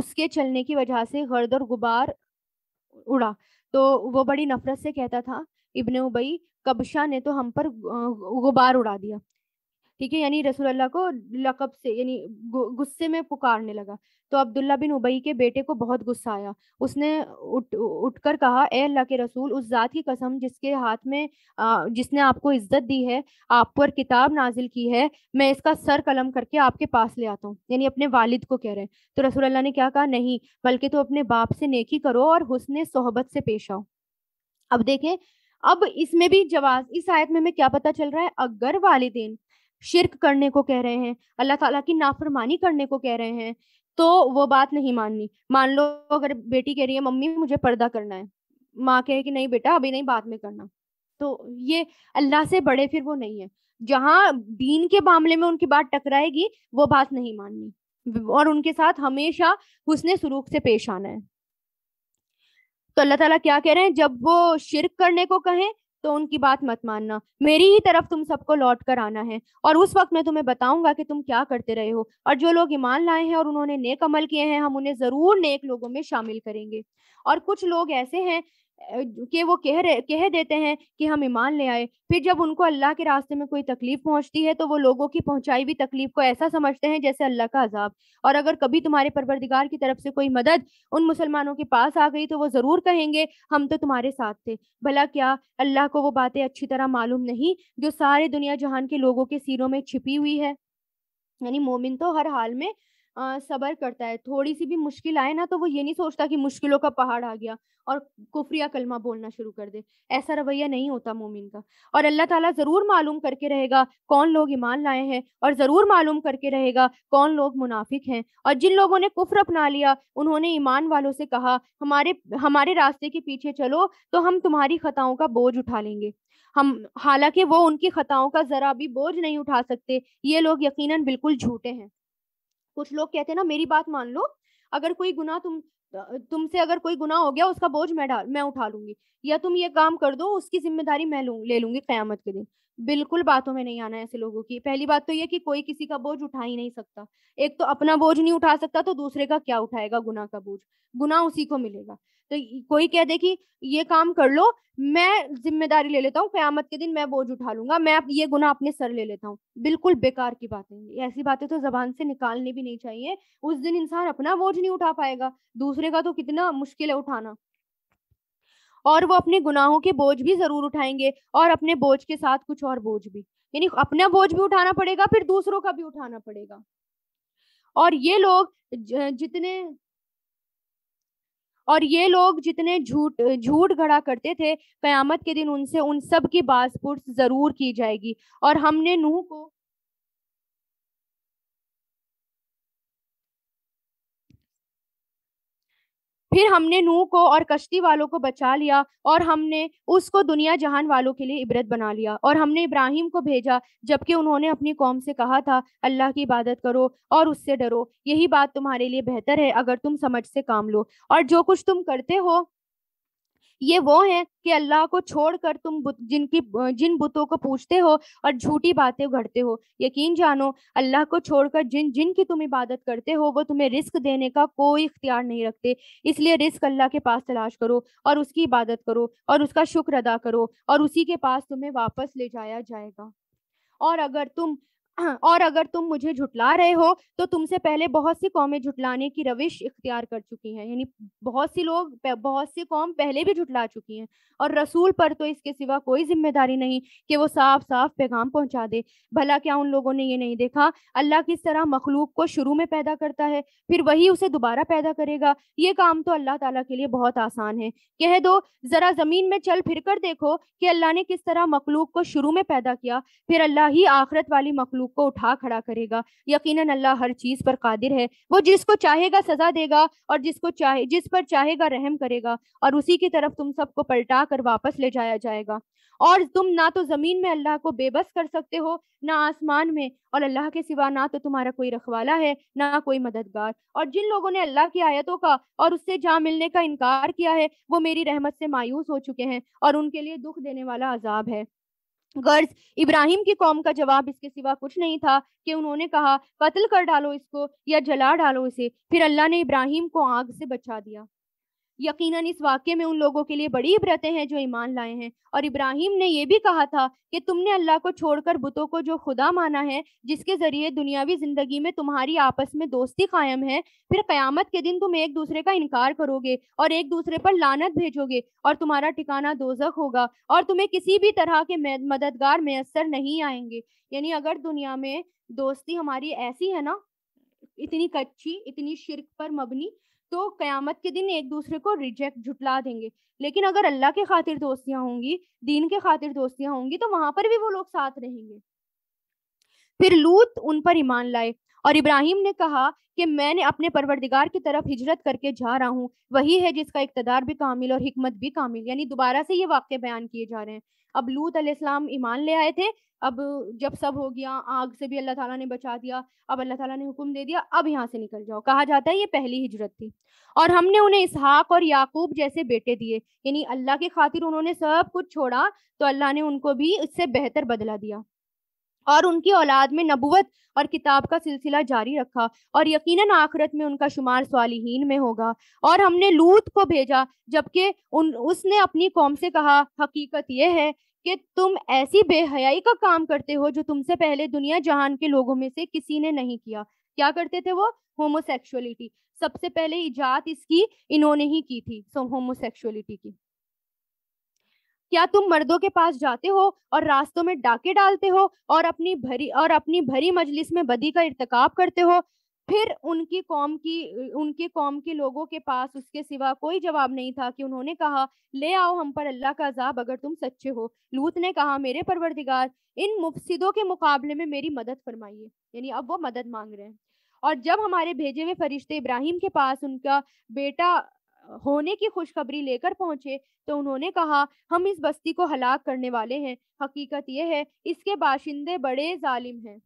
A: उसके चलने की वजह से गर्द और गुबार उड़ा तो वो बड़ी नफरत से कहता था इब्ने उबई कबशा ने तो हम पर गुबार उड़ा दिया ठीक है यानी अल्लाह को लकब से यानी गुस्से में पुकारने लगा तो अब्दुल्ला बिन उबई के बेटे को बहुत गुस्सा आया उसने उठ उठकर कहा ए अल्लाह के रसूल उस ज़ात की कसम जिसके हाथ में जिसने आपको इज्जत दी है आप पर किताब नाजिल की है मैं इसका सर कलम करके आपके पास ले आता हूँ यानी अपने वालिद को कह रहे हैं तो रसूल ने क्या कहा नहीं बल्कि तो अपने बाप से नेकी करो और हुसन सोहबत से पेश आओ अब देखें अब इसमें भी जवाब इस आयत में हमें क्या पता चल रहा है अगर वालदेन शिरक करने को कह रहे हैं अल्लाह ताला की नाफरमानी करने को कह रहे हैं तो वो बात नहीं माननी मान लो अगर बेटी कह रही है मम्मी मुझे पर्दा करना है माँ कहे कि नहीं बेटा अभी नहीं बाद में करना तो ये अल्लाह से बड़े फिर वो नहीं है जहाँ दीन के मामले में उनकी बात टकराएगी वो बात नहीं माननी और उनके साथ हमेशा उसने सुरूख से पेश आना है तो अल्लाह ताला क्या कह रहे हैं जब वो शिरक करने को कहें तो उनकी बात मत मानना मेरी ही तरफ तुम सबको लौट कर आना है और उस वक्त मैं तुम्हें बताऊंगा कि तुम क्या करते रहे हो और जो लोग ईमान लाए हैं और उन्होंने नेक अमल किए हैं हम उन्हें जरूर नेक लोगों में शामिल करेंगे और कुछ लोग ऐसे हैं कि वो कह रहे कह देते हैं कि हम ईमान ले आए फिर जब उनको अल्लाह के रास्ते में कोई तकलीफ पहुंचती है तो वो लोगों की पहुंचाई हुई तकलीफ को ऐसा समझते हैं जैसे अल्लाह का अजाब और अगर कभी तुम्हारे परवरदिगार की तरफ से कोई मदद उन मुसलमानों के पास आ गई तो वो ज़रूर कहेंगे हम तो तुम्हारे साथ थे भला क्या अल्लाह को वो बातें अच्छी तरह मालूम नहीं जो सारे दुनिया जहान के लोगों के सिरों में छिपी हुई है यानी मोमिन तो हर हाल में सबर करता है थोड़ी सी भी मुश्किल आए ना तो वो ये नहीं सोचता कि मुश्किलों का पहाड़ आ गया और कुफरिया कलमा बोलना शुरू कर दे ऐसा रवैया नहीं होता मोमिन का और अल्लाह ताला ज़रूर मालूम करके रहेगा कौन लोग ईमान लाए हैं और ज़रूर मालूम करके रहेगा कौन लोग मुनाफिक हैं और जिन लोगों ने कुफर अपना लिया उन्होंने ईमान वालों से कहा हमारे हमारे रास्ते के पीछे चलो तो हम तुम्हारी खताओं का बोझ उठा लेंगे हम हालांकि वो उनकी खताओं का ज़रा भी बोझ नहीं उठा सकते ये लोग यकीनन बिल्कुल झूठे हैं कुछ लोग कहते हैं ना मेरी बात मान लो अगर कोई गुना तुम तुमसे अगर कोई गुना हो गया उसका बोझ मैं डाल मैं उठा लूंगी या तुम ये काम कर दो उसकी जिम्मेदारी मैं लूं ले लूंगी क्यामत के दिन बिल्कुल बातों में नहीं आना ऐसे लोगों की पहली बात तो ये कि कोई किसी का बोझ उठा ही नहीं सकता एक तो अपना बोझ नहीं उठा सकता तो दूसरे का क्या उठाएगा गुना का बोझ गुना उसी को मिलेगा तो कोई कह दे कि ये काम कर लो मैं जिम्मेदारी ले लेता हूँ क्यामत के दिन मैं बोझ उठा लूंगा मैं ये गुना अपने सर ले लेता हूँ बिल्कुल बेकार की बातें ऐसी बातें तो जबान से निकालनी भी नहीं चाहिए उस दिन इंसान अपना बोझ नहीं उठा पाएगा दूसरे का तो कितना मुश्किल है उठाना और वो अपने गुनाहों के बोझ भी जरूर उठाएंगे और अपने बोझ के साथ कुछ और बोझ भी यानी अपना बोझ भी उठाना पड़ेगा फिर दूसरों का भी उठाना पड़ेगा और ये लोग जितने और ये लोग जितने झूठ झूठ घड़ा करते थे कयामत के दिन उनसे उन सब की बासपुर्स जरूर की जाएगी और हमने नूह को फिर हमने नूह को और कश्ती वालों को बचा लिया और हमने उसको दुनिया जहान वालों के लिए इबरत बना लिया और हमने इब्राहिम को भेजा जबकि उन्होंने अपनी कौम से कहा था अल्लाह की इबादत करो और उससे डरो यही बात तुम्हारे लिए बेहतर है अगर तुम समझ से काम लो और जो कुछ तुम करते हो ये वो हैं कि अल्लाह को छोड़कर तुम जिनकी जिन बुतों को पूछते हो और झूठी बातें घड़ते हो यकीन जानो अल्लाह को छोड़कर जिन जिन की तुम इबादत करते हो वो तुम्हें रिस्क देने का कोई इख्तियार नहीं रखते इसलिए रिस्क अल्लाह के पास तलाश करो और उसकी इबादत करो और उसका शुक्र अदा करो और उसी के पास तुम्हें वापस ले जाया जाएगा और अगर तुम और अगर तुम मुझे झुटला रहे हो तो तुमसे पहले बहुत सी कौमें झुटलाने की रविश इख्तियार कर चुकी हैं यानी बहुत सी लोग बहुत सी कौम पहले भी झुटला चुकी हैं और रसूल पर तो इसके सिवा कोई जिम्मेदारी नहीं कि वो साफ साफ पैगाम पहुंचा दे भला क्या उन लोगों ने ये नहीं देखा अल्लाह किस तरह मखलूक को शुरू में पैदा करता है फिर वही उसे दोबारा पैदा करेगा ये काम तो अल्लाह तला के लिए बहुत आसान है कह दो जरा जमीन में चल फिर कर देखो कि अल्लाह ने किस तरह मखलूक को शुरू में पैदा किया फिर अल्लाह ही आखरत वाली मखलूक मखलूक को उठा खड़ा करेगा यकीनन अल्लाह हर चीज़ पर कादिर है वो जिसको चाहेगा सज़ा देगा और जिसको चाहे जिस पर चाहेगा रहम करेगा और उसी की तरफ तुम सबको पलटा कर वापस ले जाया जाएगा और तुम ना तो ज़मीन में अल्लाह को बेबस कर सकते हो ना आसमान में और अल्लाह के सिवा ना तो तुम्हारा कोई रखवाला है ना कोई मददगार और जिन लोगों ने अल्लाह की आयतों का और उससे जा मिलने का इनकार किया है वो मेरी रहमत से मायूस हो चुके हैं और उनके लिए दुख देने वाला अजाब है गर्ज इब्राहिम की कौम का जवाब इसके सिवा कुछ नहीं था कि उन्होंने कहा कत्ल कर डालो इसको या जला डालो इसे फिर अल्लाह ने इब्राहिम को आग से बचा दिया यकीनन इस वाक्य में उन लोगों के लिए बड़ी इबरतें हैं जो ईमान लाए हैं और इब्राहिम ने यह भी कहा था कि तुमने अल्लाह को छोड़कर बुतों को जो खुदा माना है जिसके जरिए दुनियावी जिंदगी में तुम्हारी आपस में दोस्ती कायम है फिर कयामत के दिन तुम एक दूसरे का इनकार करोगे और एक दूसरे पर लानत भेजोगे और तुम्हारा ठिकाना दोजक होगा और तुम्हें किसी भी तरह के मददगार मैसर नहीं आएंगे यानी अगर दुनिया में दोस्ती हमारी ऐसी है ना इतनी कच्ची इतनी शिरक पर मबनी तो क़यामत के दिन एक दूसरे को रिजेक्ट झुटला देंगे लेकिन अगर अल्लाह के खातिर दोस्तियाँ होंगी दीन के खातिर दोस्तियाँ होंगी तो वहाँ पर भी वो लोग साथ रहेंगे फिर लूत उन पर ईमान लाए और इब्राहिम ने कहा कि मैंने अपने परवरदिगार की तरफ हिजरत करके जा रहा हूँ वही है जिसका इकतदार भी कामिल और हमत भी कामिल यानी दोबारा से ये वाक्य बयान किए जा रहे हैं अब लूत अलैहिस्सलाम ईमान ले आए थे अब जब सब हो गया आग से भी अल्लाह ताला ने बचा दिया अब अल्लाह ताला ने हुक्म दे दिया अब यहाँ से निकल जाओ कहा जाता है ये पहली हिजरत थी और हमने उन्हें इसहाक और याकूब जैसे बेटे दिए यानी अल्लाह की खातिर उन्होंने सब कुछ छोड़ा तो अल्लाह ने उनको भी इससे बेहतर बदला दिया और उनकी औलाद में नबूवत और किताब का सिलसिला जारी रखा और यकीनन आखिरत में उनका शुमार सालिहीन में होगा और हमने लूत को भेजा जबकि उन उसने अपनी कौम से कहा हकीकत यह है कि तुम ऐसी बेहयाई का काम करते हो जो तुमसे पहले दुनिया जहान के लोगों में से किसी ने नहीं किया क्या करते थे वो होमोसेक्सुअलिटी सबसे पहले इजात इसकी इन्होंने ही की थी सो होमोसेक्सुअलिटी की क्या तुम मर्दों के पास जाते हो और रास्तों में डाके डालते हो और अपनी भरी और अपनी भरी मजलिस में बदी का इरतकाब करते हो फिर उनकी कौम की उनके कौम के लोगों के पास उसके सिवा कोई जवाब नहीं था कि उन्होंने कहा ले आओ हम पर अल्लाह का अजाब अगर तुम सच्चे हो लूत ने कहा मेरे परवरदिगार इन मुफसिदों के मुकाबले में मेरी मदद फरमाइए यानी अब वो मदद मांग रहे हैं और जब हमारे भेजे हुए फरिश्ते इब्राहिम के पास उनका बेटा होने की खुशखबरी लेकर पहुंचे तो उन्होंने कहा हम इस बस्ती को हलाक करने वाले हैं हकीकत यह है इसके बाशिंदे बड़े जालिम हैं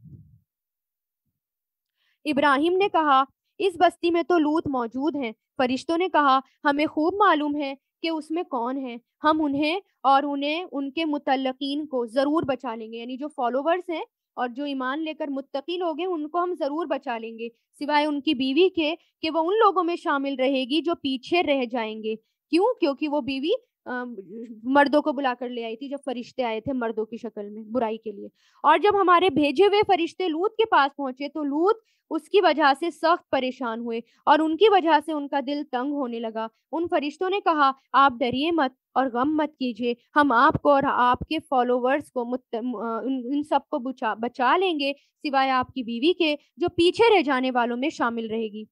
A: इब्राहिम ने कहा इस बस्ती में तो लूत मौजूद हैं फरिश्तों ने कहा हमें खूब मालूम है कि उसमें कौन है हम उन्हें और उन्हें उनके मुतलकिन को ज़रूर बचा लेंगे यानी जो फॉलोवर्स हैं और जो ईमान लेकर मुतकिल लोग हैं उनको हम जरूर बचा लेंगे सिवाय उनकी बीवी के कि वो उन लोगों में शामिल रहेगी जो पीछे रह जाएंगे क्यों क्योंकि वो बीवी मर्दों को बुलाकर ले आई थी जब फरिश्ते आए थे मर्दों की शक्ल में बुराई के लिए और जब हमारे भेजे हुए फरिश्ते लूत के पास पहुंचे तो लूत उसकी वजह से सख्त परेशान हुए और उनकी वजह से उनका दिल तंग होने लगा उन फरिश्तों ने कहा आप डरिए मत और गम मत कीजिए हम आपको और आपके फॉलोवर्स को उन, उन सबको बचा बचा लेंगे सिवाय आपकी बीवी के जो पीछे रह जाने वालों में शामिल रहेगी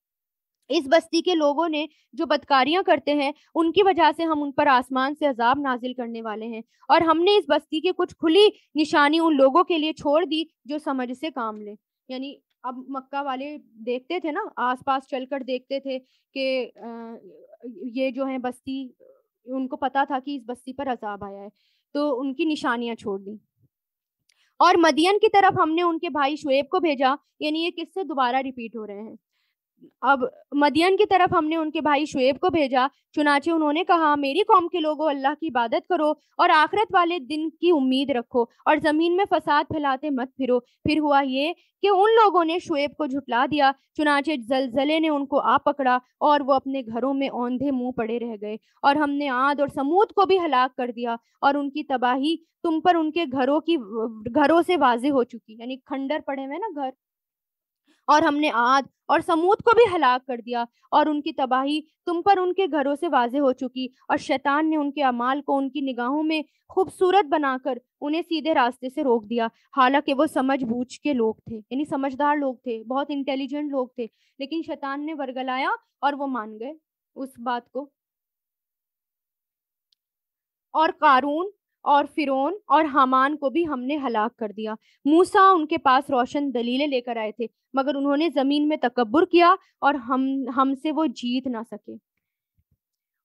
A: इस बस्ती के लोगों ने जो बदकारियां करते हैं उनकी वजह से हम उन पर आसमान से अजाब नाजिल करने वाले हैं और हमने इस बस्ती की कुछ खुली निशानी उन लोगों के लिए छोड़ दी जो समझ से काम ले यानी अब मक्का वाले देखते थे ना आसपास चलकर देखते थे कि ये जो है बस्ती उनको पता था कि इस बस्ती पर अजाब आया है तो उनकी निशानियां छोड़ दी और मदियन की तरफ हमने उनके भाई शुएब को भेजा यानी ये किससे दोबारा रिपीट हो रहे हैं अब मदियन की तरफ हमने उनके भाई शुएब को भेजा चुनाचे उन्होंने कहा मेरी कौम के लोगों अल्लाह की इबादत करो और आखरत वाले दिन की उम्मीद रखो और ज़मीन में फसाद फैलाते मत फिरो फिर हुआ ये कि उन लोगों ने शुएब को झुटला दिया चुनाचे जलजले ने उनको आ पकड़ा और वो अपने घरों में औंधे मुंह पड़े रह गए और हमने आद और समूद को भी हलाक कर दिया और उनकी तबाही तुम पर उनके घरों की घरों से वाजे हो चुकी यानी खंडर पड़े हुए ना घर और हमने आद और समूद को भी हलाक कर दिया और उनकी तबाही तुम पर उनके घरों से वाजे हो चुकी और शैतान ने उनके अमाल को उनकी निगाहों में खूबसूरत बनाकर उन्हें सीधे रास्ते से रोक दिया हालांकि वो समझ बूझ के लोग थे यानी समझदार लोग थे बहुत इंटेलिजेंट लोग थे लेकिन शैतान ने वर्गलाया और वो मान गए उस बात को और कारून और फिरोन और हमान को भी हमने हलाक कर दिया मूसा उनके पास रोशन दलीलें लेकर आए थे मगर उन्होंने ज़मीन में तकबर किया और हम हमसे वो जीत ना सके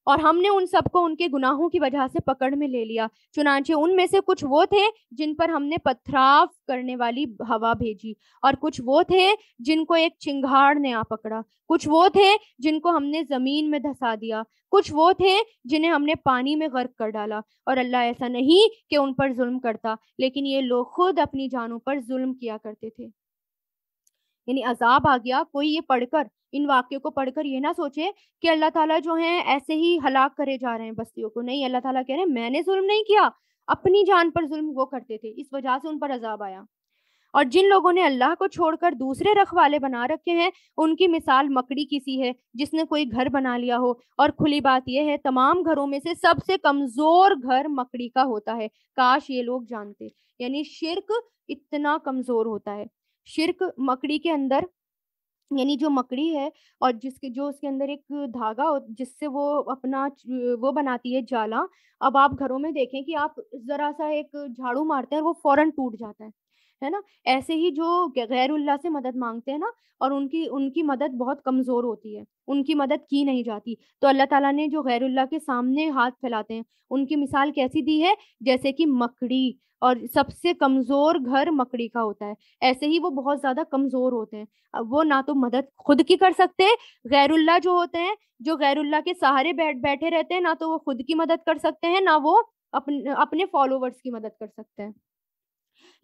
A: और हमने उन सबको उनके गुनाहों की वजह से पकड़ में ले लिया चुनाचे उनमें से कुछ वो थे जिन पर हमने पथराव करने वाली हवा भेजी और कुछ वो थे जिनको एक चिंगाड़ ने आ पकड़ा कुछ वो थे जिनको हमने जमीन में धसा दिया कुछ वो थे जिन्हें हमने पानी में गर्क कर डाला और अल्लाह ऐसा नहीं कि उन पर जुल्म करता लेकिन ये लोग खुद अपनी जानों पर जुल्म किया करते थे यानी अजाब आ गया कोई ये पढ़कर इन वाक्यों को पढ़कर ये ना सोचे कि अल्लाह ताला जो है ऐसे ही हलाक करे जा रहे हैं बस्तियों को नहीं अल्लाह ताला कह रहे हैं मैंने जुल्म नहीं किया अपनी जान पर जुल्म वो करते थे इस वजह से उन पर अजाब आया और जिन लोगों ने अल्लाह को छोड़कर दूसरे रखवाले बना रखे हैं उनकी मिसाल मकड़ी की सी है जिसने कोई घर बना लिया हो और खुली बात यह है तमाम घरों में से सबसे कमजोर घर मकड़ी का होता है काश ये लोग जानते यानी शिरक इतना कमजोर होता है शिरक मकड़ी के अंदर यानी जो मकड़ी है और जिसके जो उसके अंदर एक धागा जिससे वो अपना वो बनाती है जाला अब आप घरों में देखें कि आप जरा सा एक झाड़ू मारते हैं और वो फौरन टूट जाता है है ना ऐसे ही जो गैर उल्लाह से मदद मांगते हैं ना और उनकी उनकी मदद बहुत कमज़ोर होती है उनकी मदद की नहीं जाती तो अल्लाह ताला ने जो गैरुल्ला के सामने हाथ फैलाते हैं उनकी मिसाल कैसी दी है जैसे कि मकड़ी और सबसे कमज़ोर घर मकड़ी का होता है ऐसे ही वो बहुत ज़्यादा कमज़ोर होते हैं वो ना तो मदद खुद की कर सकते गैरुल्ला जो होते हैं जो गैरुल्ला के सहारे बैठ बैठे रहते हैं ना तो वो खुद की मदद कर सकते हैं ना वो अपने अपने फॉलोवर्स की मदद कर सकते हैं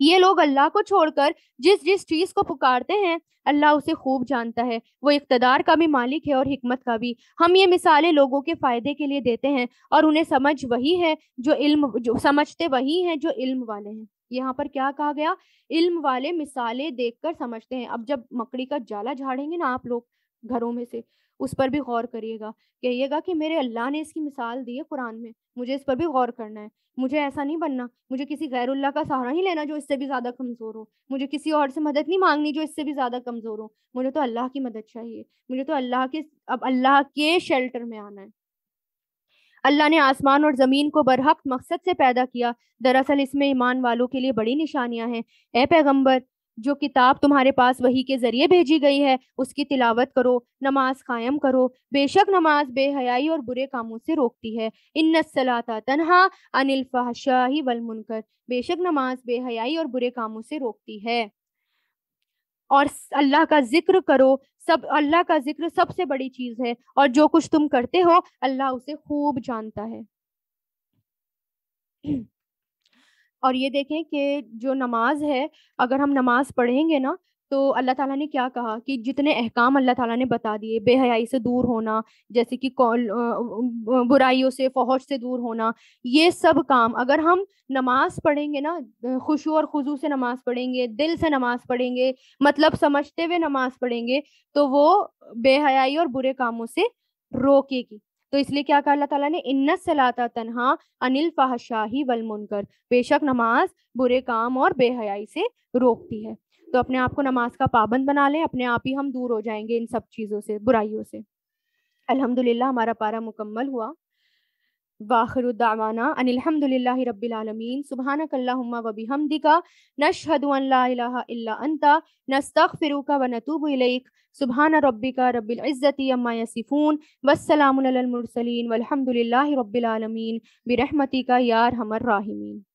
A: ये लोग अल्लाह को छोड़कर जिस जिस चीज को पुकारते हैं अल्लाह उसे खूब जानता है वो इकतदार का भी मालिक है और हिकमत का भी हम ये मिसालें लोगों के फ़ायदे के लिए देते हैं और उन्हें समझ वही है जो इल्म जो समझते वही हैं जो इल्म वाले हैं यहाँ पर क्या कहा गया इल्म वाले मिसालें देखकर समझते हैं अब जब मकड़ी का जाला झाड़ेंगे ना आप लोग घरों में से उस पर भी गौर करिएगा कहिएगा कि मेरे अल्लाह ने इसकी मिसाल दी है कुरान में मुझे इस पर भी गौर करना है मुझे ऐसा नहीं बनना मुझे किसी गैरुल्ला का सहारा नहीं लेना जो इससे भी ज़्यादा कमज़ोर हो मुझे किसी और से मदद नहीं मांगनी जो इससे भी ज़्यादा कमज़ोर हो मुझे तो अल्लाह की मदद चाहिए मुझे तो अल्लाह के अब अल्लाह के शेल्टर में आना है अल्लाह ने आसमान और ज़मीन को बरहक मकसद से पैदा किया दरअसल इसमें ईमान वालों के लिए बड़ी निशानियां हैं ए पैगंबर जो किताब तुम्हारे पास वही के जरिए भेजी गई है उसकी तिलावत करो नमाज कायम करो बेशक नमाज बेहयाई और बुरे कामों से रोकती है इन नसलाता तनहा अनिल फाशाही मुनकर बेशक नमाज बेहयाई और बुरे कामों से रोकती है और अल्लाह का जिक्र करो सब अल्लाह का जिक्र सबसे बड़ी चीज है और जो कुछ तुम करते हो अल्लाह उसे खूब जानता है और ये देखें कि जो नमाज है अगर हम नमाज पढ़ेंगे ना तो अल्लाह ताला ने क्या कहा कि जितने अहकाम अल्लाह ताला ने बता दिए बेहयाई से दूर होना जैसे कि बुराइयों से फौज से दूर होना ये सब काम अगर हम नमाज पढ़ेंगे ना खुशु और खुजू से नमाज पढ़ेंगे दिल से नमाज पढ़ेंगे मतलब समझते हुए नमाज पढ़ेंगे तो वो बेहयाई और बुरे कामों से रोकेगी तो इसलिए क्या कहा अल्लाह ताला ने इन्नत सलाता तनहा अनिल फाहशाही वलमुनकर बेशक नमाज बुरे काम और बेहयाई से रोकती है तो अपने आप को नमाज का पाबंद बना लें अपने आप ही हम दूर हो जाएंगे इन सब चीज़ों से बुराइयों से अल्हम्दुलिल्लाह हमारा पारा मुकम्मल हुआ واخر دعوانا ان الحمد لله رب العالمين سبحانك اللهم وبحمدك نشهد ان لا اله الا انت نستغفرك ونتوب اليك سبحان ربك رب العزه عما يصفون والسلام على المرسلين والحمد لله رب العالمين برحمتك يا ارحم الراحمين